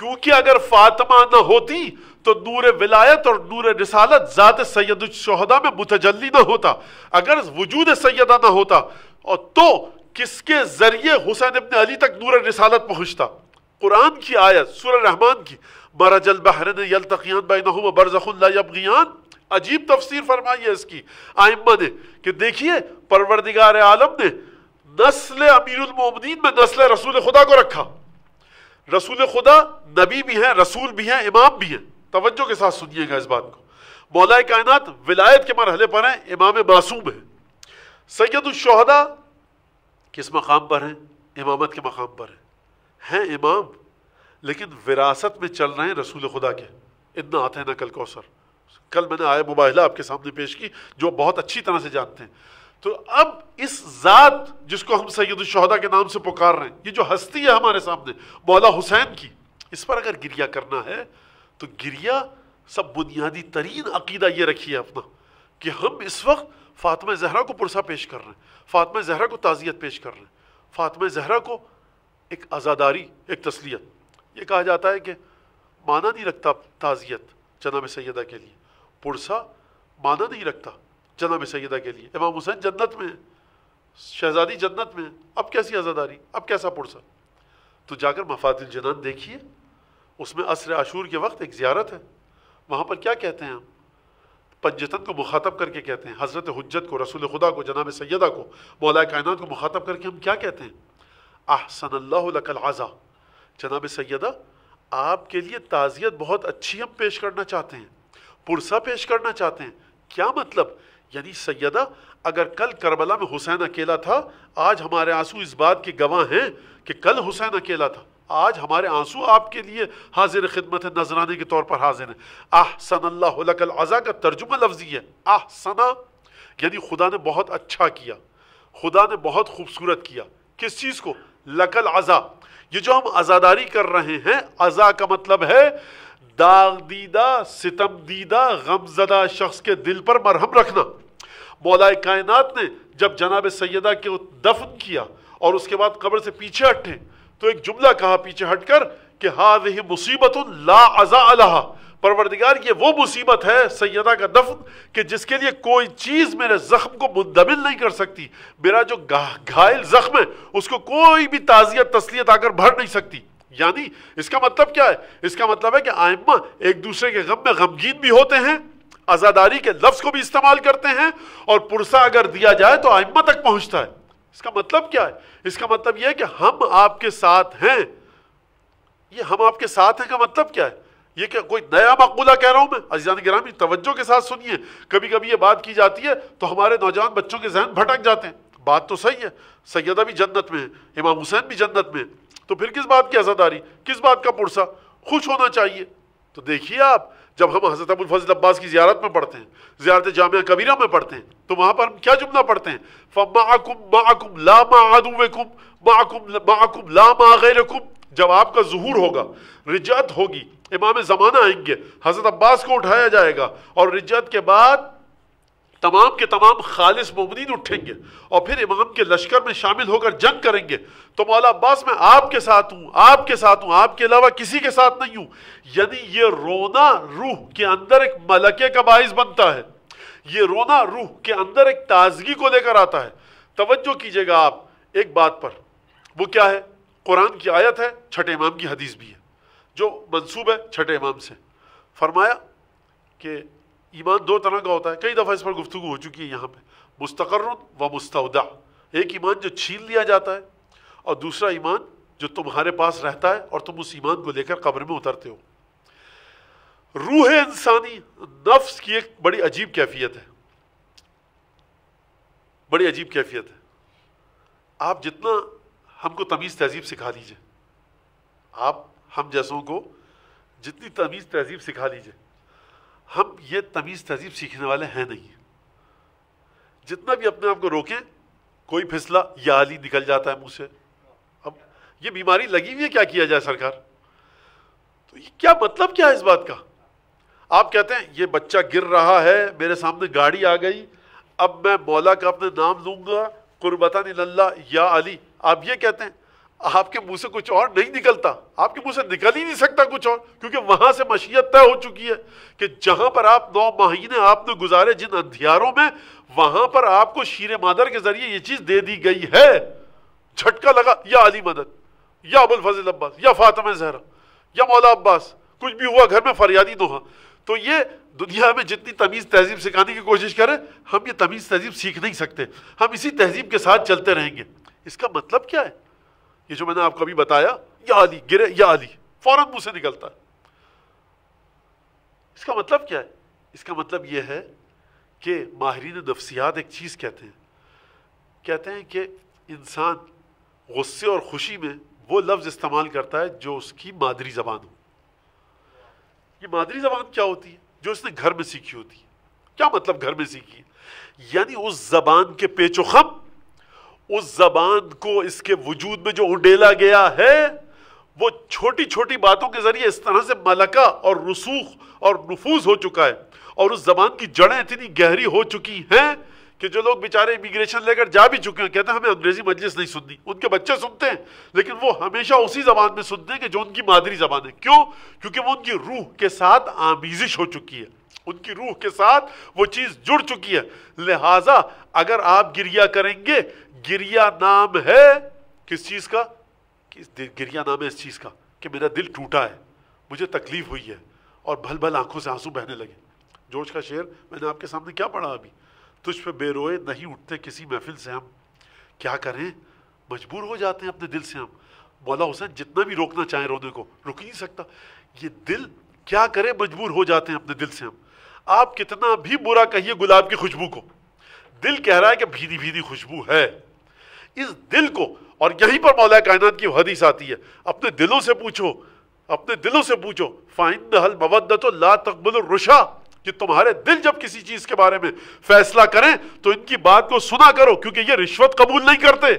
क्योंकि अगर फातिमा ना होती तो नूर विलायत और नूर रसालत ज़ात शहदा में मुतजली ना होता अगर वजूद सैदा ना होता और तो किसके ज़रिए हुसैन इबन अली तक नूर रसालत पहुँचता कुरान की आयत सुर रहमान की मरजल बहरन यलतकियान बैन बरजखुल्लाबगियान अजीब तफसीर फरमाई है इसकी आइम्मा ने कि देखिए परवरदिगार आलम ने नस्ल अमीरमिन में नस्ल रसूल खुदा को रखा रसूल खुदा नबी भी हैं रसूल भी हैं इमाम भी हैं तोज्जो के साथ सुनिएगा इस बात को मौलाए कायनात विलायत के मरहले पर हैं इमाम मासूम हैं सैदुलशहदा किस मकाम पर हैं इमामत के मकाम पर हैं हैं इमाम लेकिन विरासत में चल रहे हैं रसूल खुदा के इतना आते हैं ना कल कौसर कल मैंने आया मुबाहिला आपके सामने पेश की जो बहुत अच्छी तरह से जानते हैं तो अब इस ज़ात जिसको हम सैदुलशहदा के नाम से पुकार रहे हैं ये जो हस्ती है हमारे सामने मौला हुसैन की इस पर अगर गिरिया करना है तो गिरिया सब बुनियादी तरीन अकीदा ये रखिए अपना कि हम इस वक्त फ़ातमा जहरा को पुरसा पेश कर रहे हैं फ़ातमा जहरा को ताज़ियत पेश कर रहे हैं फ़ातमा जहरा को एक आज़ादारी एक तसलियत ये कहा जाता है कि माना नहीं रखता ताज़ियत जनाब सैदा के लिए पुरसा माना नहीं रखता जनाब सैदा के लिए इमाम हुसैन जन्नत में शहजादी जन्नत में अब कैसी आज़ादारी अब कैसा पुरसा तो जाकर मफातिल जनान देखिए उसमें असर आशूर के वक्त एक ज़्यारत है वहाँ पर क्या कहते हैं हम पंजतन को मुखातब करके कहते हैं हज़रत हजत को रसूल खुदा को जनाब सैदा को मौला कायनात को मुखातब करके हम क्या कहते हैं अल्लाह लकल आज़ा जनाब सैदा आपके लिए ताज़ियत बहुत अच्छी हम पेश करना चाहते हैं पुरसा पेश करना चाहते हैं क्या मतलब यानी सैदा अगर कल करबला में हुसैन अकेला था आज हमारे आंसू इस बात के गवाह हैं कि कल हुसैन अकेला था आज हमारे आंसू आपके लिए हाजिर खिदमत है नजराने के तौर पर हाजिर हैं आह सनल्लाकल अज़ा का तर्जुमा लफ्जी है आह सना यानी खुदा ने बहुत अच्छा किया खुदा ने बहुत खूबसूरत किया किस चीज़ को लकल अज़ा ये जो हम आज़ादारी कर रहे हैं अज़ा का मतलब है दाग दीदा सितम दीदा गमजदा शख्स के दिल पर मरहम रखना मौलाए कायनात ने जब जनाब सैदा के दफन किया और उसके बाद कब्र से पीछे हटे तो एक जुमला कहा पीछे हटकर कि हाज ही मुसीबत ला अजा अलहा परवरदिगार ये वो मुसीबत है सैदा का दफन कि जिसके लिए कोई चीज़ मेरे ज़ख्म को मुंतमिल नहीं कर सकती मेरा जो घायल ज़ख्म है उसको कोई भी ताज़ियत तसलियत आकर भर नहीं सकती यानी इसका मतलब क्या है इसका मतलब है कि आयमा एक दूसरे के गम में गमगीन भी होते हैं आज़ादारी के लफ्ज़ को भी इस्तेमाल करते हैं और पुरसा अगर दिया जाए तो आयमा तक पहुँचता है इसका मतलब क्या है इसका मतलब यह है कि हम आपके साथ हैं ये हम आपके साथ हैं का मतलब क्या है ये क्या कोई नया मकबूला कह रहा हूं मैं अजान ग्रामी तवज्जो के साथ सुनिए कभी कभी ये बात की जाती है तो हमारे नौजवान बच्चों के जहन भटक जाते हैं बात तो सही है सैदा भी जन्नत में है इमाम हुसैन भी जन्नत में तो फिर किस बात की आजादारी किस बात का पुरसा खुश होना चाहिए तो देखिए आप जब हम हजरत अबुल फजल अब्बास की जियारत में पढ़ते हैं जियारत जाम कबीरा में पढ़ते हैं तो वहाँ पर हम क्या जुमला पढ़ते हैं माकुम ला माकुम माकुम ला मा गैरकुम जब आपका जहूर होगा रिजत होगी इमाम ज़माना आएंगे हज़रत अब्बास को उठाया जाएगा और रिजत के बाद तमाम के तमाम खालिस ममनिन उठेंगे और फिर इमाम के लश्कर में शामिल होकर जंग करेंगे तो मौला अब्बास मैं आपके साथ हूँ आपके साथ हूँ आपके अलावा किसी के साथ नहीं हूँ यानी ये रोना रूह के अंदर एक मलके का बायस बनता है ये रोना रूह के अंदर एक ताजगी को लेकर आता है तवज्जो कीजिएगा आप एक बात पर वो क्या है कुरान की आयत है छठे इमाम की हदीस भी है जो मनसूब है छठे इमाम से फरमाया कि ईमान दो तरह का होता है कई दफ़ा इस पर गुफ्तु हो चुकी है यहाँ पर मुस्तकर व मुस्तौदा एक ईमान जो छीन लिया जाता है और दूसरा ईमान जो तुम्हारे पास रहता है और तुम उस ईमान को लेकर कब्र में उतरते हो रूह इंसानी नफ्स की एक बड़ी अजीब कैफियत है बड़ी अजीब कैफियत है आप जितना हमको तमीज़ तहजीब सिखा दीजिए आप हम जैसों को जितनी तमीज़ तहजीब सिखा दीजिए हम ये तमीज़ तहजीब सीखने वाले हैं नहीं जितना भी अपने आप को रोकें कोई फिसला या आली निकल जाता है मुँह से अब ये बीमारी लगी हुई है क्या किया जाए सरकार तो ये क्या मतलब क्या है इस बात का आप कहते हैं ये बच्चा गिर रहा है मेरे सामने गाड़ी आ गई अब मैं मौला का अपने नाम लूँगा कुर्बता ला या अली आप ये कहते हैं आपके मुंह से कुछ और नहीं निकलता आपके मुंह से निकल ही नहीं सकता कुछ और क्योंकि वहां से मशीयत तय हो चुकी है कि जहां पर आप नौ महीने आपने गुजारे जिन अंधियारों में वहां पर आपको शीर मादर के जरिए ये चीज दे दी गई है झटका लगा या अली मदद या अबुल फजल अब्बास या फातम जहरा या मौला अब्बास कुछ भी हुआ घर में फरियादी दोहा तो, तो ये दुनिया में जितनी तमीज़ तहजीब सिखाने की कोशिश करें हम ये तमीज़ तहजीब सीख नहीं सकते हम इसी तहजीब के साथ चलते रहेंगे इसका मतलब क्या है ये जो मैंने आपको अभी बताया या अली गिरे या अली फौरन मुंह से निकलता है इसका मतलब क्या है इसका मतलब यह है कि माहरीन नफ्सियात एक चीज़ कहते हैं कहते हैं कि इंसान गुस्से और खुशी में वो लफ्ज़ इस्तेमाल करता है जो उसकी मादरी ज़बान हो ये मादरी ज़बान क्या होती है जो उसने घर में सीखी होती है क्या मतलब घर में सीखी है यानी उस ज़बान के पेचोखम उस जबान को इसके वजूद में जो उडेला गया है वो छोटी छोटी बातों के ज़रिए इस तरह से मलका और रसूख और नफूज हो चुका है और उस जबान की जड़ें इतनी गहरी हो चुकी हैं कि जो लोग बेचारे इमिग्रेशन लेकर जा भी चुके हैं कहते हैं हमें अंग्रेजी मजलिस नहीं सुननी उनके बच्चे सुनते हैं लेकिन वो हमेशा उसी जबान में सुनते हैं कि जो उनकी मादरी जबान है क्यों क्योंकि वो उनकी रूह के साथ आमीजिश हो चुकी है उनकी रूह के साथ वो चीज़ जुड़ चुकी है लिहाजा अगर आप गिरिया करेंगे गिरिया नाम है किस चीज़ का किस गिरिया नाम है इस चीज़ का कि मेरा दिल टूटा है मुझे तकलीफ हुई है और भल भल आंखों से आंसू बहने लगे जोश का शेर मैंने आपके सामने क्या पढ़ा अभी तुझ पे बेरोए नहीं उठते किसी महफिल से हम क्या करें मजबूर हो जाते हैं अपने दिल से हम मौला हुसैन जितना भी रोकना चाहें रोने को रुक ही नहीं सकता ये दिल क्या करे मजबूर हो जाते हैं अपने दिल से हम आप कितना भी बुरा कहिए गुलाब की खुशबू को दिल कह रहा है कि भीदी भीदी खुशबू है इस दिल को और यहीं पर मौला कायनात की हदीस आती है अपने दिलों से पूछो अपने दिलों से पूछो फाइन हल मवदत ला तकबल रुशा कि तुम्हारे दिल जब किसी चीज के बारे में फैसला करें तो इनकी बात को सुना करो क्योंकि ये रिश्वत कबूल नहीं करते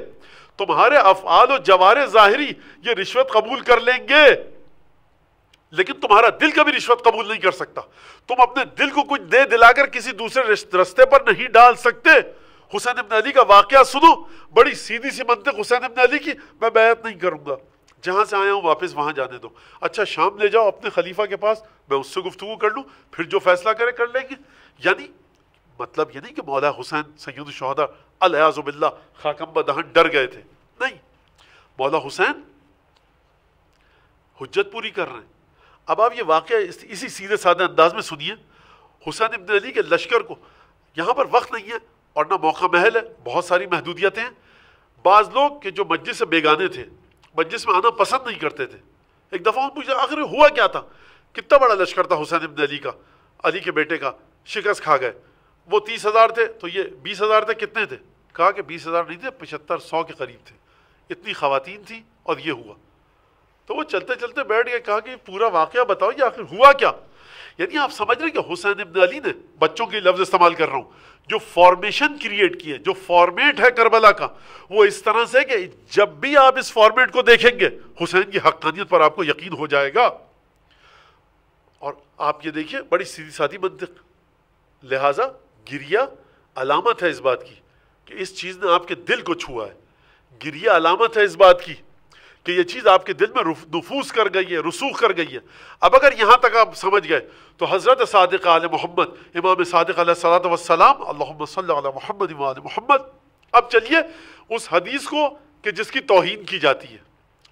तुम्हारे अफआल और जवारे जाहिरी ये रिश्वत कबूल कर लेंगे लेकिन तुम्हारा दिल कभी रिश्वत कबूल नहीं कर सकता तुम अपने दिल को कुछ दे दिलाकर किसी दूसरे रस्ते पर नहीं डाल सकते हुसैन इब्न अली का वाक़ सुनो बड़ी सीधी सी मनतक हुसैन इब्न अली की मैं बैत नहीं करूंगा जहां से आया हूं वापस वहां जाने दो अच्छा शाम ले जाओ अपने खलीफा के पास मैं उससे गुफ्तु कर लूँ फिर जो फैसला करे कर लेंगे यानी मतलब ये नहीं कि मौला हुसैन सैद शहदा अलयाजुबिल्ला खाकम दहन डर गए थे नहीं मौला हुसैन हजत पूरी कर रहे हैं अब आप ये वाक़ इस, इसी सीधे साधे अंदाज में सुनिए हुसैन इब्न अली के लश्कर को यहाँ पर वक्त नहीं है और ना मौका महल है बहुत सारी महदूदियतें हैं बाज़ लोग के जो मस्जिद से बेगाने थे मस्जिद में आना पसंद नहीं करते थे एक दफ़ा उन पूछा आखिर हुआ क्या था कितना बड़ा लश्कर था हुसैन इब्न अली का अली के बेटे का शिकस्त खा गए वो तीस हज़ार थे तो ये बीस हज़ार थे कितने थे कहा कि बीस हज़ार नहीं थे पचहत्तर सौ के करीब थे इतनी खातन थी और ये हुआ तो वो चलते चलते बैठ गए कहा कि पूरा वाक़ बताओ ये आखिर हुआ क्या यानी आप समझ रहे कि हुसैन इब्न अली ने बच्चों के लफ्ज़ इस्तेमाल कर रहा हूँ जो फॉर्मेशन क्रिएट की है जो फॉर्मेट है करबला का वो इस तरह से कि जब भी आप इस फॉर्मेट को देखेंगे हुसैन की हकानियत पर आपको यकीन हो जाएगा और आप ये देखिए बड़ी सीधी सादी मंतिक लिहाजा गिरिया अलामत है इस बात की कि इस चीज़ ने आपके दिल को छुआ है गिरिया अलामत है इस बात की कि ये चीज़ आपके दिल में नफूस कर गई है रसूख कर गई है अब अगर यहाँ तक आप समझ गए तो हज़रत सदक आल मोहम्मद इमाम सदक सलाम मोहम्मद इमाम मोहम्मद अब चलिए उस हदीस को कि जिसकी तोहन की जाती है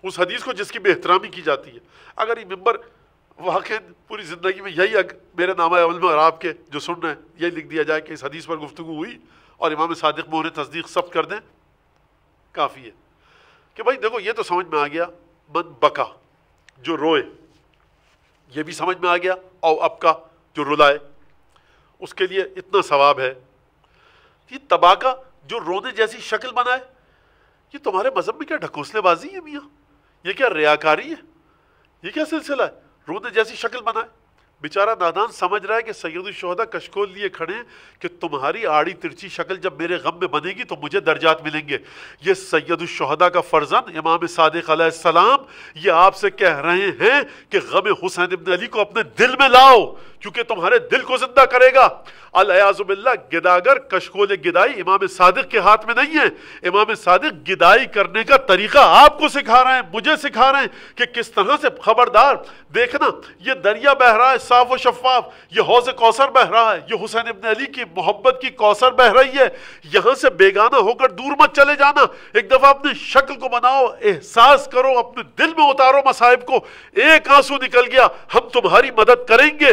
उस हदीस को जिसकी बेहतरामी की जाती है अगर ये मेम्बर वाक़ पूरी ज़िंदगी में यही मेरे नामा अमल में और आपके जो सुन रहे हैं यही लिख दिया जाए कि इस हदीस पर गुफ्तु हुई और इमाम सदक मोहर तस्दीक सब कर दें काफ़ी है कि भाई देखो ये तो समझ में आ गया मन बका जो रोए ये भी समझ में आ गया और अब का जो रुलाए उसके लिए इतना सवाब है ये तबाका जो रोने जैसी शक्ल बनाए ये तुम्हारे मज़हब में क्या ढकोसलेबाजी है मियाँ ये क्या रियाकारी है ये क्या सिलसिला है रोने जैसी शक्ल बनाए बेचारा नादान समझ रहा है कि सैद शहदा कशकोल लिए खड़े हैं कि तुम्हारी आड़ी तिरछी शक्ल जब मेरे गम में बनेगी तो मुझे दर्जात मिलेंगे ये सैद शहदा का फर्जन इमाम सादिक सलाम ये आपसे कह रहे हैं कि गम हुसैन इब्न अली को अपने दिल में लाओ क्योंकि तुम्हारे दिल को जिंदा करेगा अलयाजुबिल्ला गिदागर कशकोल गिदाई इमाम सादिक के हाथ में नहीं है इमाम सादिक गिदाई करने का तरीका आपको सिखा रहे हैं मुझे सिखा रहे हैं कि किस तरह से खबरदार देखना ये दरिया बह रहा है साफ व शफाफ ये हौज कौसर बह रहा है ये हुसैन इबन अली की मोहब्बत की कौसर बह रही है यहाँ से बेगाना होकर दूर मत चले जाना एक दफ़ा अपनी शक्ल को बनाओ एहसास करो अपने दिल में उतारो मसाहिब को एक आंसू निकल गया हम तुम्हारी मदद करेंगे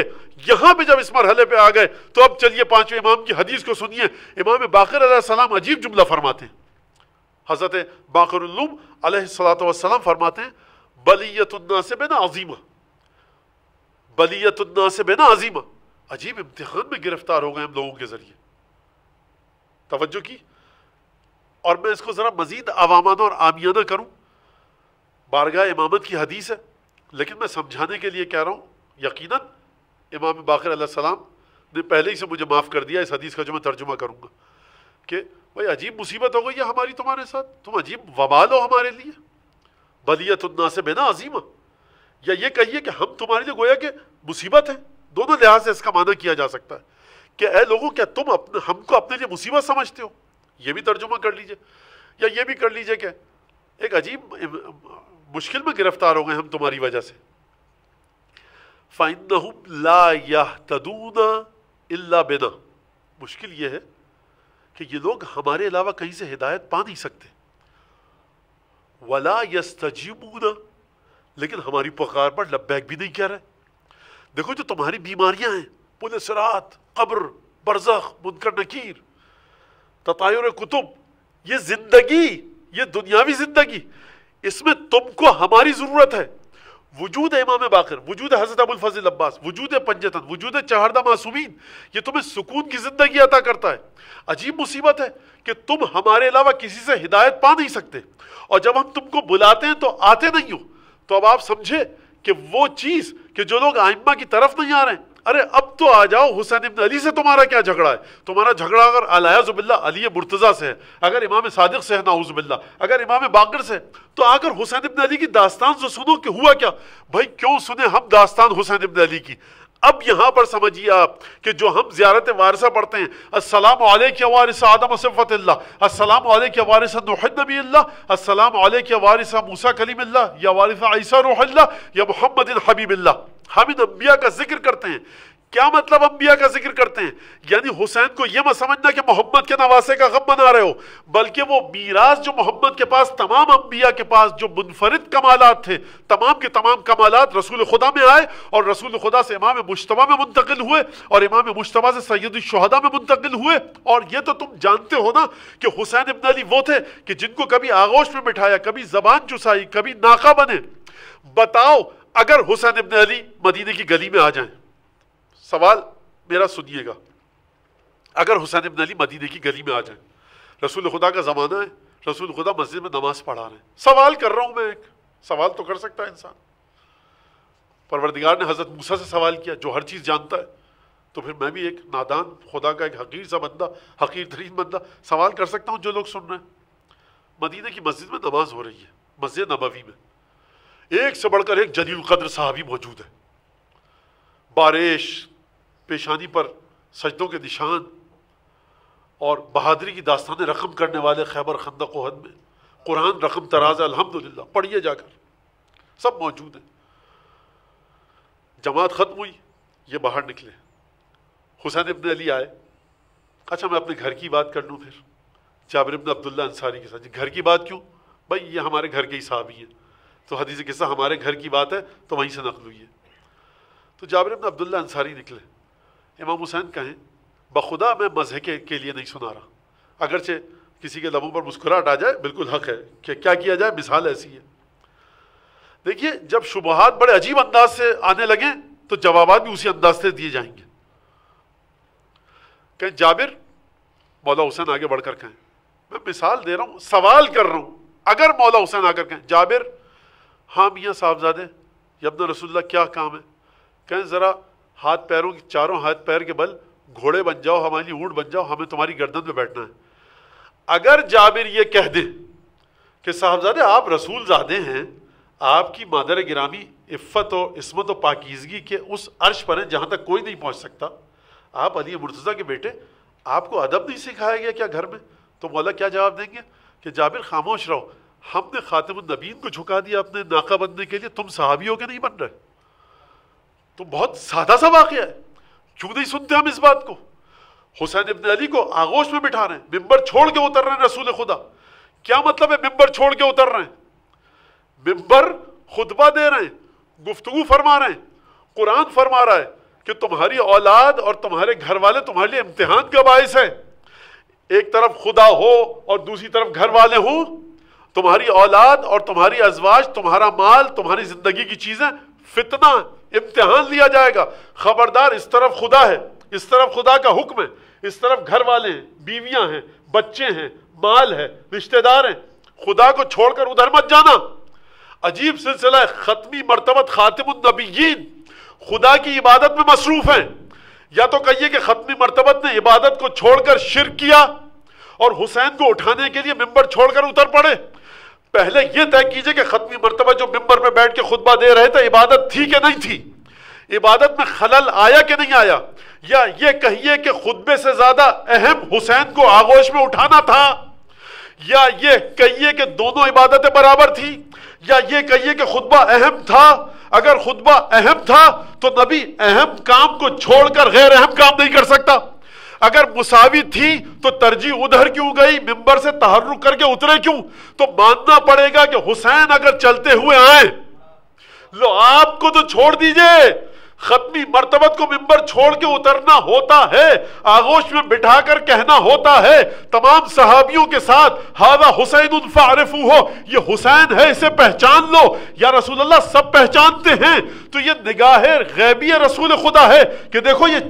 यहां पे जब इस मरहले पे आ गए तो अब चलिए पांचवें इमाम की हदीस को सुनिए इमाम बाकर सलाम अजीब जुमला फरमाते हैं हज़रत बाकर सलात वसलम फरमाते हैं बलियतुन्ना से बेना अजीमा बलियतना से बेना अजीमा अजीब इम्तिहान में गिरफ्तार हो गए हम लोगों के जरिए तवज्जो की और मैं इसको ज़रा मज़ीद आवामाना और आमियाना करूँ बारगाह इमामत की हदीस है लेकिन मैं समझाने के लिए कह रहा हूँ यकीन इमाम बाकर सलाम ने पहले ही से मुझे माफ़ कर दिया इस हदीस का जो मैं तर्जुमा करूँगा कि भाई अजीब मुसीबत हो गई है हमारी तुम्हारे साथ तुम अजीब वबाल हो हमारे लिए बलियत उन्ना से बेना अजीमा या ये कहिए कि हम तुम्हारे लिए गोया कि मुसीबत है दोनों लिहाज से इसका माना किया जा सकता है कि ए लोगों क्या तुम अपने हमको अपने लिए मुसीबत समझते हो ये भी तर्जुमा कर लीजिए या ये भी कर लीजिए कि एक अजीब मुश्किल में गिरफ्तार हो गए हम तुम्हारी वजह से फ़ाइन ला या तदूना इल्ला बिना मुश्किल ये है कि ये लोग हमारे अलावा कहीं से हिदायत पा नहीं सकते वला यस्तजीबूना लेकिन हमारी पुकार पर लब्बैक भी नहीं कह रहे देखो जो तुम्हारी बीमारियां हैं पुल सरात कब्र बरजख मुनकर नकीर ततायुर कुतुब ये जिंदगी ये दुनियावी जिंदगी इसमें तुमको हमारी ज़रूरत है वजूद इमाम बाकर वजूद हजरत अबुलफजल अब्बास वजूद पंजतन वजूद चहरदा मासूमीन ये तुम्हें सुकून की ज़िंदगी अता करता है अजीब मुसीबत है कि तुम हमारे अलावा किसी से हिदायत पा नहीं सकते और जब हम तुमको बुलाते हैं तो आते नहीं हो तो अब आप समझे कि वो चीज कि जो लोग आइम्मा की तरफ नहीं आ रहे अरे अब तो आ जाओ हुसैन इब्न अली से तुम्हारा क्या झगड़ा है तुम्हारा झगड़ा अगर अलायाजुबिल्ला अली मुर्तज़ा से है अगर इमाम सादिक से है नाउजुबिल्ला अगर इमाम बागर से तो आकर हुसैन इब्न अली की दास्तान से सुनो कि हुआ क्या भाई क्यों सुने हम दास्तान हुसैन इब्न अली की अब यहां पर समझिए आप कि जो हम ज्यारत वारसा पढ़ते हैं असलम वारिस आदम सिफ़तल्ला असलम वारिस नबी असलम वारिस मूसा कलीम या वारिस ईसा रोहल्ला या मोहम्मद हबीबिल्ला हम इन अम्बिया का जिक्र करते हैं क्या मतलब अंबिया का जिक्र करते हैं यानी हुसैन को यह मत समझना कि मोहम्मद के नवासे का गम बना रहे हो बल्कि वो मीरास जो मोहम्मद के पास तमाम अंबिया के पास जो मुनफरद कमालत थे तमाम के तमाम कमालत रसूल खुदा में आए और रसूल खुदा से इमाम मुशतबा में मुंतकिल हुए और इमाम मुशतबा से सैद शहदा में मुंतकिल हुए और ये तो तुम जानते हो ना कि हुसैन इबन अली वो थे कि जिनको कभी आगोश में बिठाया कभी जबान चुसाई कभी नाका बने बताओ अगर हुसैन इबन अली मदीने की गली में आ जाए सवाल मेरा सुनिएगा अगर हुसैन इब्न अली मदीने की गली में आ जाए रसूल खुदा का ज़माना है रसूल खुदा मस्जिद में नमाज पढ़ा रहे हैं सवाल कर रहा हूँ मैं एक सवाल तो कर सकता है इंसान परवरदिगार ने हज़रत मूसा से सवाल किया जो हर चीज़ जानता है तो फिर मैं भी एक नादान खुदा का एक हकीर सा बंदा हकीर तरीन बंदा सवाल कर सकता हूँ जो लोग सुन रहे हैं मदीने की मस्जिद में नमाज हो रही है मस्जिद नबवी में एक से बढ़कर एक जलील साहबी मौजूद है बारिश पेशानी पर सजदों के निशान और बहादरी की दास्तान रकम करने वाले खैबर खंदा हद में कुरान रकम तराज अलहमदिल्ला पढ़िए जाकर सब मौजूद हैं जमात ख़त्म हुई ये बाहर निकले हुसैन इब्न अली आए अच्छा मैं अपने घर की बात कर लूँ फिर जाबिर इब्न अब्दुल्ला अंसारी के साथ घर की बात क्यों भाई ये हमारे घर के ही ही हैं तो हदीज़ किस्सा हमारे घर की बात है तो वहीं से नकल हुई है तो जाबिर इब्न अब्दुल्ला अंसारी निकले इमाम हुसैन कहें बखुदा मैं मज़े के, के लिए नहीं सुना रहा अगरचे किसी के लबों पर मुस्कुराहट आ जाए बिल्कुल हक है कि क्या किया जाए मिसाल ऐसी है देखिए जब शुबहत बड़े अजीब अंदाज से आने लगे तो जवाब भी उसी अंदाज से दिए जाएंगे कहें जाबिर मौला हुसैन आगे बढ़कर कहें मैं मिसाल दे रहा हूँ सवाल कर रहा हूँ अगर मौला हुसैन आकर कहें जाबिर हाँ मियाँ साहबजादे यबन रसुल्ला क्या काम है कहें ज़रा हाथ पैरों के चारों हाथ पैर के बल घोड़े बन जाओ हमारी ऊँट बन जाओ हमें तुम्हारी गर्दन में बैठना है अगर जाबिर ये कह दे कि साहबजादे आप रसूल ज़ादे हैं आपकी मादर गिरामी इफ़्फ़त और इसमत व पाकिजगी के उस अर्श पर हैं जहाँ तक कोई नहीं पहुँच सकता आप अली मुर्तज़ा के बेटे आपको अदब नहीं सिखाया गया क्या घर में तो मौला क्या जवाब देंगे कि जाबिर खामोश रहो हमने खातम नबीन को झुका दिया अपने नाका बनने के लिए तुम सहाबी हो के नहीं बन रहे तो बहुत सादा सा वाक़ है क्यों नहीं सुनते हम इस बात को हुसैन इब्न अली को आगोश में बिठा रहे हैं मिम्बर छोड़ के उतर रहे हैं रसूल खुदा क्या मतलब है मिम्बर छोड़ के उतर रहे हैं मिम्बर खुतबा दे रहे हैं गुफ्तगु फरमा रहे हैं कुरान फरमा रहा है कि तुम्हारी औलाद और तुम्हारे घर वाले तुम्हारे लिए इम्तिहान का बायस है एक तरफ खुदा हो और दूसरी तरफ घर वाले हों तुम्हारी औलाद और तुम्हारी अजवाज तुम्हारा माल तुम्हारी जिंदगी की चीज़ें फितना इम्तिहान लिया जाएगा खबरदार इस तरफ खुदा है इस तरफ खुदा का हुक्म है इस तरफ घर वाले हैं बीवियां हैं बच्चे हैं माल है रिश्तेदार हैं खुदा को छोड़कर उधर मत जाना अजीब सिलसिला है खत्मी मरतबत खातिमीन खुदा की इबादत में मसरूफ है या तो कहिए कि खत्मी मरतबत ने इबादत को छोड़कर शिर किया और हुसैन को उठाने के लिए मेंबर छोड़कर उतर पड़े पहले यह तय कीजिए कि खत्मी मरतबा जो मेम्बर में बैठ के खुतबा दे रहे थे इबादत थी कि नहीं थी इबादत में खलल आया कि नहीं आया या ये कहिए कि खुतबे से ज्यादा अहम हुसैन को आगोश में उठाना था या ये कहिए कि दोनों इबादतें बराबर थी या ये कहिए कि खुतबा अहम था अगर खुतबा अहम था तो नबी अहम काम को छोड़कर गैर अहम काम नहीं कर सकता अगर मुसावी थी तो तरजीह उधर क्यों गई मिंबर से तहरुक करके उतरे क्यों तो मानना पड़ेगा कि हुसैन अगर चलते हुए आए लो आपको तो छोड़ दीजिए खत्मी मर्तबत को मिंबर छोड़ के उतरना होता है आगोश में बिठा कर कहना होता है तमाम सहाबियों के साथ हादा हुसैन आरिफू हो ये हुसैन है इसे पहचान लो या रसूल अल्लाह सब पहचानते हैं तो ये निगाह गैबी रसूल खुदा है कि देखो ये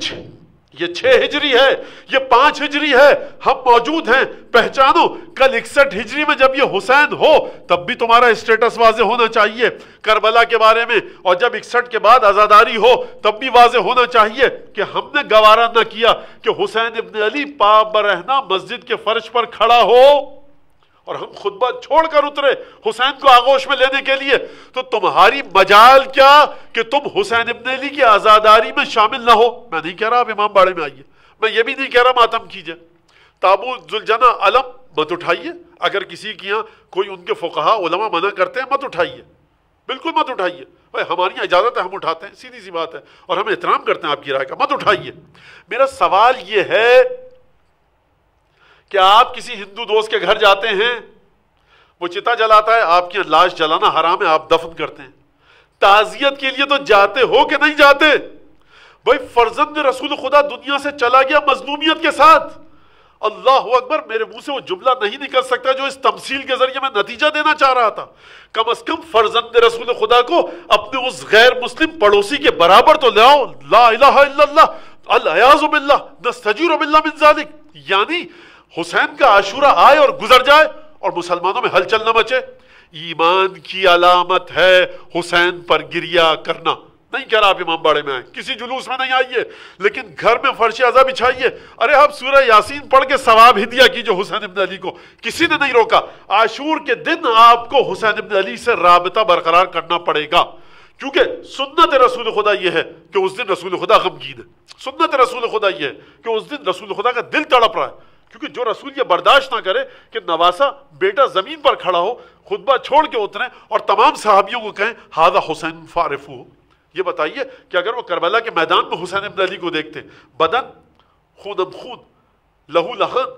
ये छह हिजरी है ये पांच हिजरी है हम मौजूद हैं पहचानो कल इकसठ हिजरी में जब ये हुसैन हो तब भी तुम्हारा स्टेटस वाजे होना चाहिए करबला के बारे में और जब इकसठ के बाद आज़ादारी हो तब भी वाजे होना चाहिए कि हमने गवारा ना किया कि हुसैन इबन अली पाप रहना मस्जिद के फर्श पर खड़ा हो और हम खुतबा छोड़कर उतरे हुसैन को आगोश में लेने के लिए तो तुम्हारी मजाल क्या कि तुम हुसैन इबन अली की आज़ादारी में शामिल ना हो मैं नहीं कह रहा आप इमाम बाड़े में आइए मैं ये भी नहीं कह रहा मातम कीजिए ताबू जुलजना अलम मत उठाइए अगर किसी के यहाँ कोई उनके फ़ुकहा उलमा मना करते हैं मत उठाइए बिल्कुल मत उठाइए भाई हमारी इजाज़त है हम उठाते हैं सीधी सी बात है और हम एहतराम करते हैं आपकी राय का मत उठाइए मेरा सवाल ये है क्या आप किसी हिंदू दोस्त के घर जाते हैं वो चिता जलाता है आपकी लाश जलाना हराम है आप दफन करते हैं ताजियत के लिए तो जाते हो कि नहीं जाते भाई फर्जंद रसूल खुदा दुनिया से चला गया मजलूमियत के साथ अल्लाह अकबर मेरे मुंह से वो जुमला नहीं निकल सकता जो इस तमसील के जरिए मैं नतीजा देना चाह रहा था कम अज कम फर्जंद रसूल खुदा को अपने उस गैर मुस्लिम पड़ोसी के बराबर तो लाओ आओ ला अल्लाह अल्लाह अल अयाजुबिल्लाह नस्तजीरुबिल्लाह मिन जालिक यानी हुसैन का आशूरा आए और गुजर जाए और मुसलमानों में हलचल न मचे ईमान की अलामत है हुसैन पर गिरिया करना नहीं कह रहा आप इमाम बाड़े में आए किसी जुलूस में नहीं आइए लेकिन घर में फर्श अजा बिछाइए अरे आप सूर्य यासीन पढ़ के सवाब ही दिया कीजिए हुसैन इब्न अली को किसी ने नहीं रोका आशूर के दिन आपको हुसैन इब्न अली से रबता बरकरार करना पड़ेगा क्योंकि सुन्नत रसूल खुदा यह है कि उस दिन रसूल खुदा गमगीन है सुन्नत रसूल खुदा यह है कि उस दिन रसूल खुदा का दिल तड़प रहा है क्योंकि जो रसूल ये बर्दाश्त ना करे कि नवासा बेटा ज़मीन पर खड़ा हो खुतबा छोड़ के उतरें और तमाम सहाबियों को कहें हाजा हुसैन फारफू ये बताइए कि अगर वो करबला के मैदान में हुसैन अबन अली को देखते बदन खून खून लहू लहन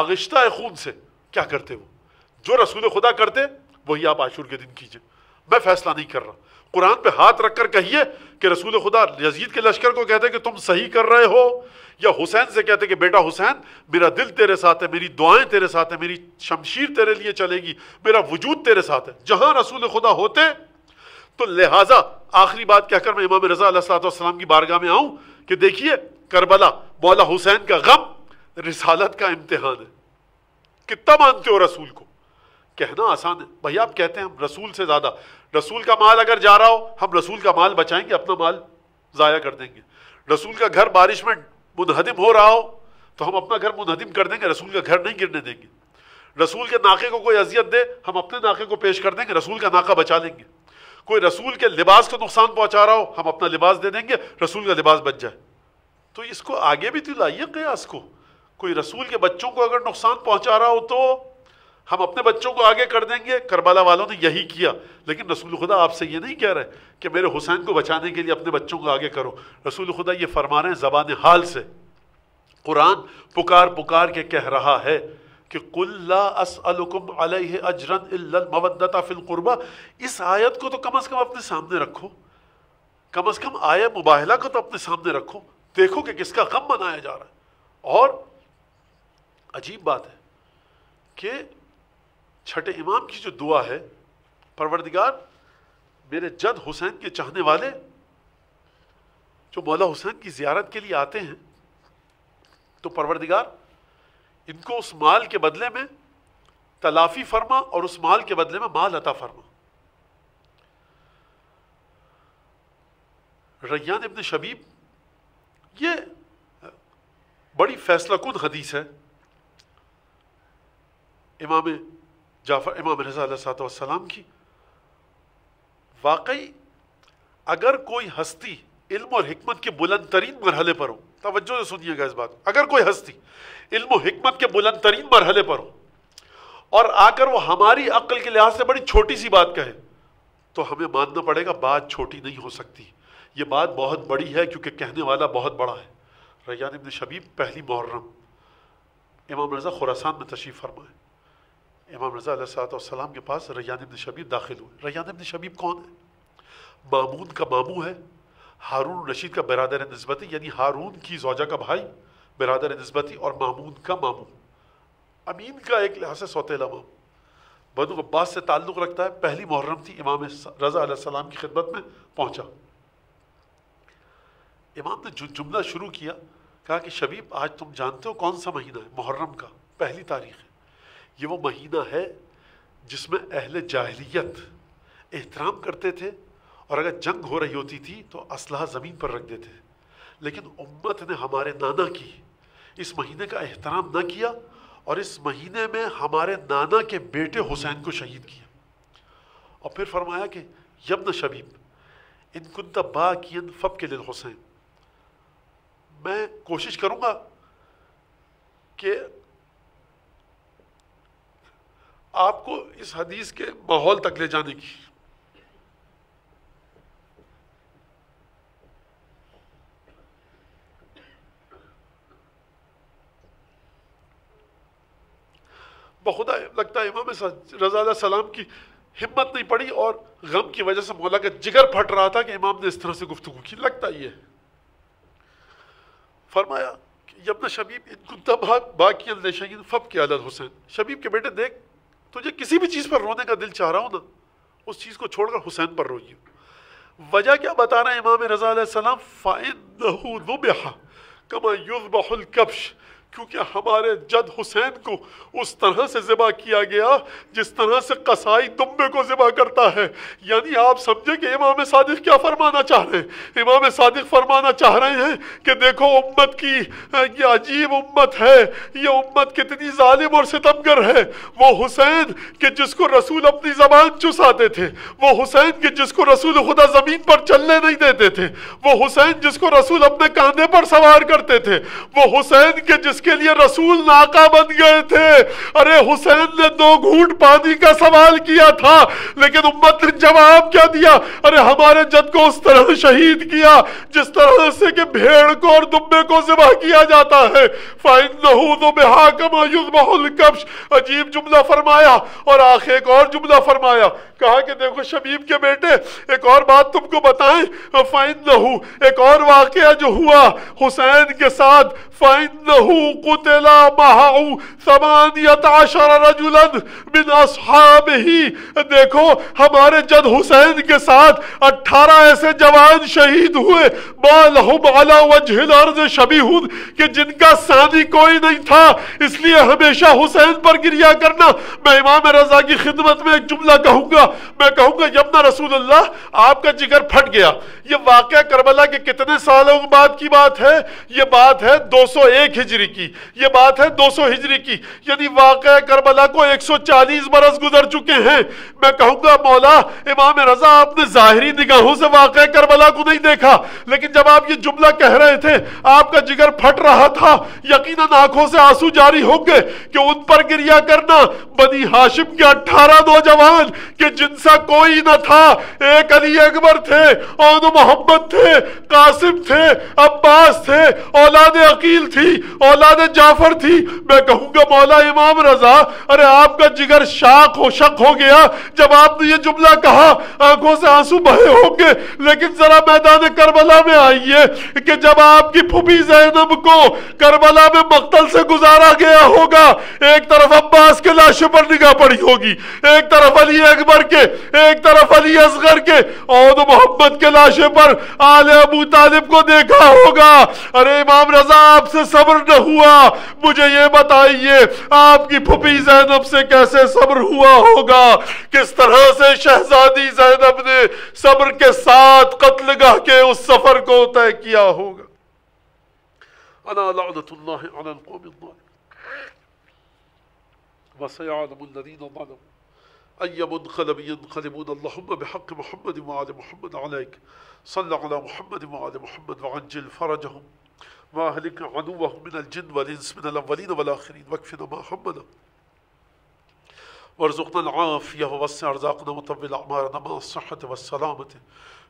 आगश्ता खून से क्या करते वो जो रसूल खुदा करते वही आप आशूर के दिन कीजिए मैं फैसला नहीं कर रहा कुरान पे हाथ रख कर कहिए कि रसूल खुदा यजीद के लश्कर को कहते कि तुम सही कर रहे हो या हुसैन से कहते कि बेटा हुसैन मेरा दिल तेरे साथ है मेरी दुआएं तेरे साथ है मेरी शमशीर तेरे लिए चलेगी मेरा वजूद तेरे साथ है जहां रसूल खुदा होते तो लिहाजा आखिरी बात कहकर मैं इमाम रजा सलाम की बारगाह में आऊं कि देखिए करबला मौला हुसैन का गम रिसालत का इम्तहान है कितना मानते हो रसूल को कहना आसान है भैया आप कहते हैं हम रसूल से ज़्यादा रसूल का माल अगर जा रहा हो हम रसूल का माल बचाएंगे अपना माल ज़ाया कर देंगे रसूल का घर बारिश में मुनहदिम हो रहा हो तो हम अपना घर मुनहदिम कर देंगे रसूल का घर नहीं गिरने देंगे रसूल के नाके को कोई अजियत दे हम अपने नाके को पेश कर देंगे रसूल का नाका बचा लेंगे कोई रसूल के लिबास को नुकसान पहुंचा रहा हो हम अपना लिबास दे देंगे रसूल का लिबास बच जाए तो इसको आगे भी तो लाइए कयास को कोई रसूल के बच्चों को अगर नुकसान पहुंचा रहा हो तो हम अपने बच्चों को आगे कर देंगे करबला वालों ने यही किया लेकिन रसूल खुदा आपसे ये नहीं कह रहे कि मेरे हुसैन को बचाने के लिए अपने बच्चों को आगे करो रसूल खुदा ये फरमा रहे हैं ज़बान हाल से कुरान पुकार पुकार के कह रहा है कि कुल्ला अजरन मवदता फिलकुरबा इस आयत को तो कम अज़ कम अपने सामने रखो कम अज़ कम आय मुबाहला को तो अपने सामने रखो देखो कि किसका गम मनाया जा रहा है और अजीब बात है कि छठे इमाम की जो दुआ है परवरदिगार मेरे जद हुसैन के चाहने वाले जो मौला हुसैन की जियारत के लिए आते हैं तो परवरदिगार इनको उस माल के बदले में तलाफी फरमा और उस माल के बदले में माल अता फरमा रैयान इब्न शबीब ये बड़ी फैसला कन हदीस है इमाम जाफ़र इमाम रज़ाम की वाकई अगर कोई हस्ती इल्म और हमत के बुलंद तरीन मरहले पर हो तोज्जो से सुनिएगा इस बात अगर कोई हस्ती इल्म और हमत के बुलंद तरीन मरहले पर हो और आकर वो हमारी अक्ल के लिहाज से बड़ी छोटी सी बात कहे तो हमें मानना पड़ेगा बात छोटी नहीं हो सकती ये बात बहुत बड़ी है क्योंकि कहने वाला बहुत बड़ा है रैयान इबन शबीब पहली मुहर्रम इमाम रज़ा खुरासान में तशीफ़ फरमाए इमाम रज़ा सलाम के पास रैयान शबीब दाखिल हुए रैयान शबीब कौन है मामून का मामू है हारून रशीद का बरदर नस्बती यानी हारून की जौजा का भाई बरदर नस्बती और मामून का मामू अमीन का एक लिहाज से सौतेला मामू बनु अब्बास से ताल्लुक़ रखता है पहली मुहर्रम थी इमाम रज़ा सलाम की खिदमत में पहुँचा इमाम ने जुमला शुरू किया कहा कि शबीब आज तुम जानते हो कौन सा महीना है मुहर्रम का पहली तारीख है ये वो महीना है जिसमें अहल जाहलीत एहतराम करते थे और अगर जंग हो रही होती थी तो असलाह ज़मीन पर रख देते लेकिन उम्मत ने हमारे नाना की इस महीने का एहतराम ना किया और इस महीने में हमारे नाना के बेटे हुसैन को शहीद किया और फिर फरमाया कि यमन शबीब इन कुंत बाकियन फप के लिए हुसैन मैं कोशिश करूँगा कि आपको इस हदीस के माहौल तक ले जाने की बखुदा लगता है इमाम रजा सलाम की हिम्मत नहीं पड़ी और गम की वजह से मौला का जिगर फट रहा था कि इमाम ने इस तरह से गुफ्तु की लगता ही है फरमाया यमना शबीब इन तब बाकी फब के आदत हुसैन शबीब के बेटे देख तुझे किसी भी चीज़ पर रोने का दिल चाह रहा हूँ ना उस चीज़ को छोड़कर हुसैन पर रोइ वजह क्या बता रहा है इमाम रज़ा सलाम फ़ाइन कमा बहुल कब्श क्योंकि हमारे जद हुसैन को उस तरह से ज़िबा किया गया जिस तरह से कसाई दुम्बे को ज़िबा करता है यानी आप समझे कि इमाम सादिक क्या फरमाना चाह रहे हैं इमाम सादिक फरमाना चाह रहे हैं कि देखो उम्मत की ये अजीब उम्मत है ये उम्मत कितनी ालिम और सितमगर है वो हुसैन कि जिसको रसूल अपनी ज़बान चुसाते थे वो हुसैन के जिसको रसूल खुदा ज़मीन पर चलने नहीं देते थे वो हुसैन जिसको रसूल अपने कंधे पर सवार करते थे वो हुसैन के जिस जिसके लिए रसूल नाका बन गए थे अरे हुसैन ने दो घूट पानी का सवाल किया था लेकिन उम्मत ने जवाब क्या दिया अरे हमारे जद को उस तरह शहीद किया जिस तरह से कि भेड़ को और दुब्बे को जिबा किया जाता है फाइनकब्श अजीब जुमला फरमाया और आखिर एक और जुमला फरमाया कहा कि देखो शबीब के बेटे एक और बात तुमको बताएं फाइन एक और वाकया जो हुआ हुसैन के साथ فإنه قتل معه ثمانية عشر رجلا من أصحابه देखो हमारे जद हुसैन के साथ अट्ठारह ऐसे जवान शहीद हुए मालहुम अला वजहिल अर्ज शबीहुन कि जिनका सानी कोई नहीं था इसलिए हमेशा हुसैन पर गिरिया करना मैं इमाम रजा की खिदमत में एक जुमला कहूंगा मैं कहूंगा यमना रसूलुल्लाह आपका जिगर फट गया ये वाक़ करबला के कितने सालों बाद की बात है ये बात है दो 201 हिजरी की ये बात है 200 हिजरी की यदि वाक़ करबला को 140 बरस गुजर चुके हैं मैं कहूंगा मौला इमाम रज़ा आपने ज़ाहरी निगाहों से वाक़ करबला को नहीं देखा लेकिन जब आप ये जुमला कह रहे थे आपका जिगर फट रहा था यकीन आंखों से आंसू जारी होंगे कि उन पर गिरिया करना बनी हाशिम के अट्ठारह नौजवान के जिनसा कोई न था एक अली अकबर थे और मोहम्मद थे कासिम थे अब्बास थे औलाद अकी जलील थी औलाद जाफर थी मैं कहूंगा मौला इमाम रजा अरे आपका जिगर शाख हो शक हो गया जब आपने ये जुमला कहा आंखों से आंसू बहे होंगे लेकिन जरा मैदान करबला में आइए कि जब आपकी फूफी जैनब को करबला में मख्तल से गुजारा गया होगा एक तरफ अब्बास के लाशों पर निगाह पड़ी होगी एक तरफ अली अकबर के एक तरफ अली असगर के और मोहम्मद के लाशे पर आले अबू तालिब को देखा होगा अरे इमाम रजा आपसे सब्र न हुआ मुझे ये बताइए आपकी फुफी जैनब से कैसे सब्र हुआ होगा किस तरह से शहजादी जैनब ने सब्र के साथ कत्लगाह के उस सफर को तय किया होगा أي منقلب ينقلبون اللهم بحق محمد محمد محمد محمد وأهلك عدوهم من الجن والإنس من الأولين والآخرين واكفنا ما همنا وارزقنا العافية ووسع أرزاقنا وطول أعمارنا مع الصحة والسلامة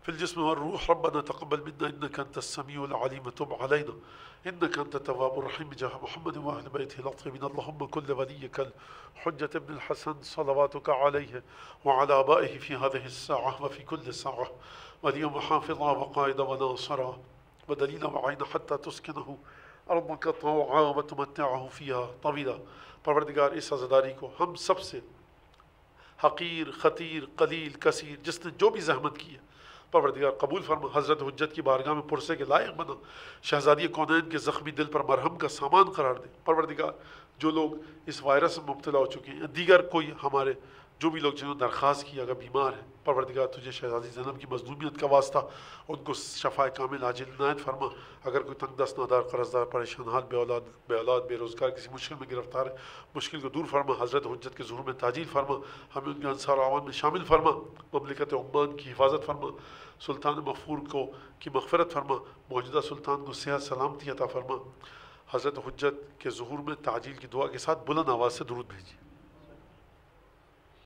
في الجسم والروح ربنا تقبل منا إنك أنت السميع العليم تب علينا إنك أنت التواب الرحيم جاه محمد وأهل بيته الأطيبين اللهم كل وليك الحجة ابن الحسن صلواتك عليه وعلى آبائه في هذه الساعة وفي كل ساعة وليا حافظا وقائدا وناصرا ودليلا وعينا حتى تسكنه अरब का तोमतमतिया तवीला परवरदगार इस आज़ादारी को हम सब से हकीर ख़तीर कलील कसीर जिसने जो भी जहमत की है परवरदगार कबूल फरमा हज़रत हजत की बारगाह में पुरसे के लायक बना शहजादी कौनैन के ज़ख्मी दिल पर मरहम का सामान करार दे परवरदगार जो लोग इस वायरस में मुबतला हो चुके हैं दीगर कोई हमारे जो भी लोग जिन्होंने दरख्वास्त की अगर बीमार है परवरदिगार तुझे शहजादी जन्म की मजलूमियत का वास्ता उनको शफा कामिल आजिल नायत फरमा अगर कोई तंग दस्त नादार कर्जदार परेशान हाल बेऔलाद बेऔलाद बेरोज़गार किसी मुश्किल में गिरफ्तार है मुश्किल को दूर फरमा हजरत हजत के जरूर में ताजील फरमा हमें उनके अनसार आवाम में शामिल फरमा ममलिकत उमान की हिफाजत फरमा सुल्तान मफूर को की मफफरत फरमा मौजूदा सुल्तान को सेहत सलामती अता फरमा हजरत हजत के जहूर में ताजील की दुआ के साथ बुलंद आवाज़ से दुरुद भेजिए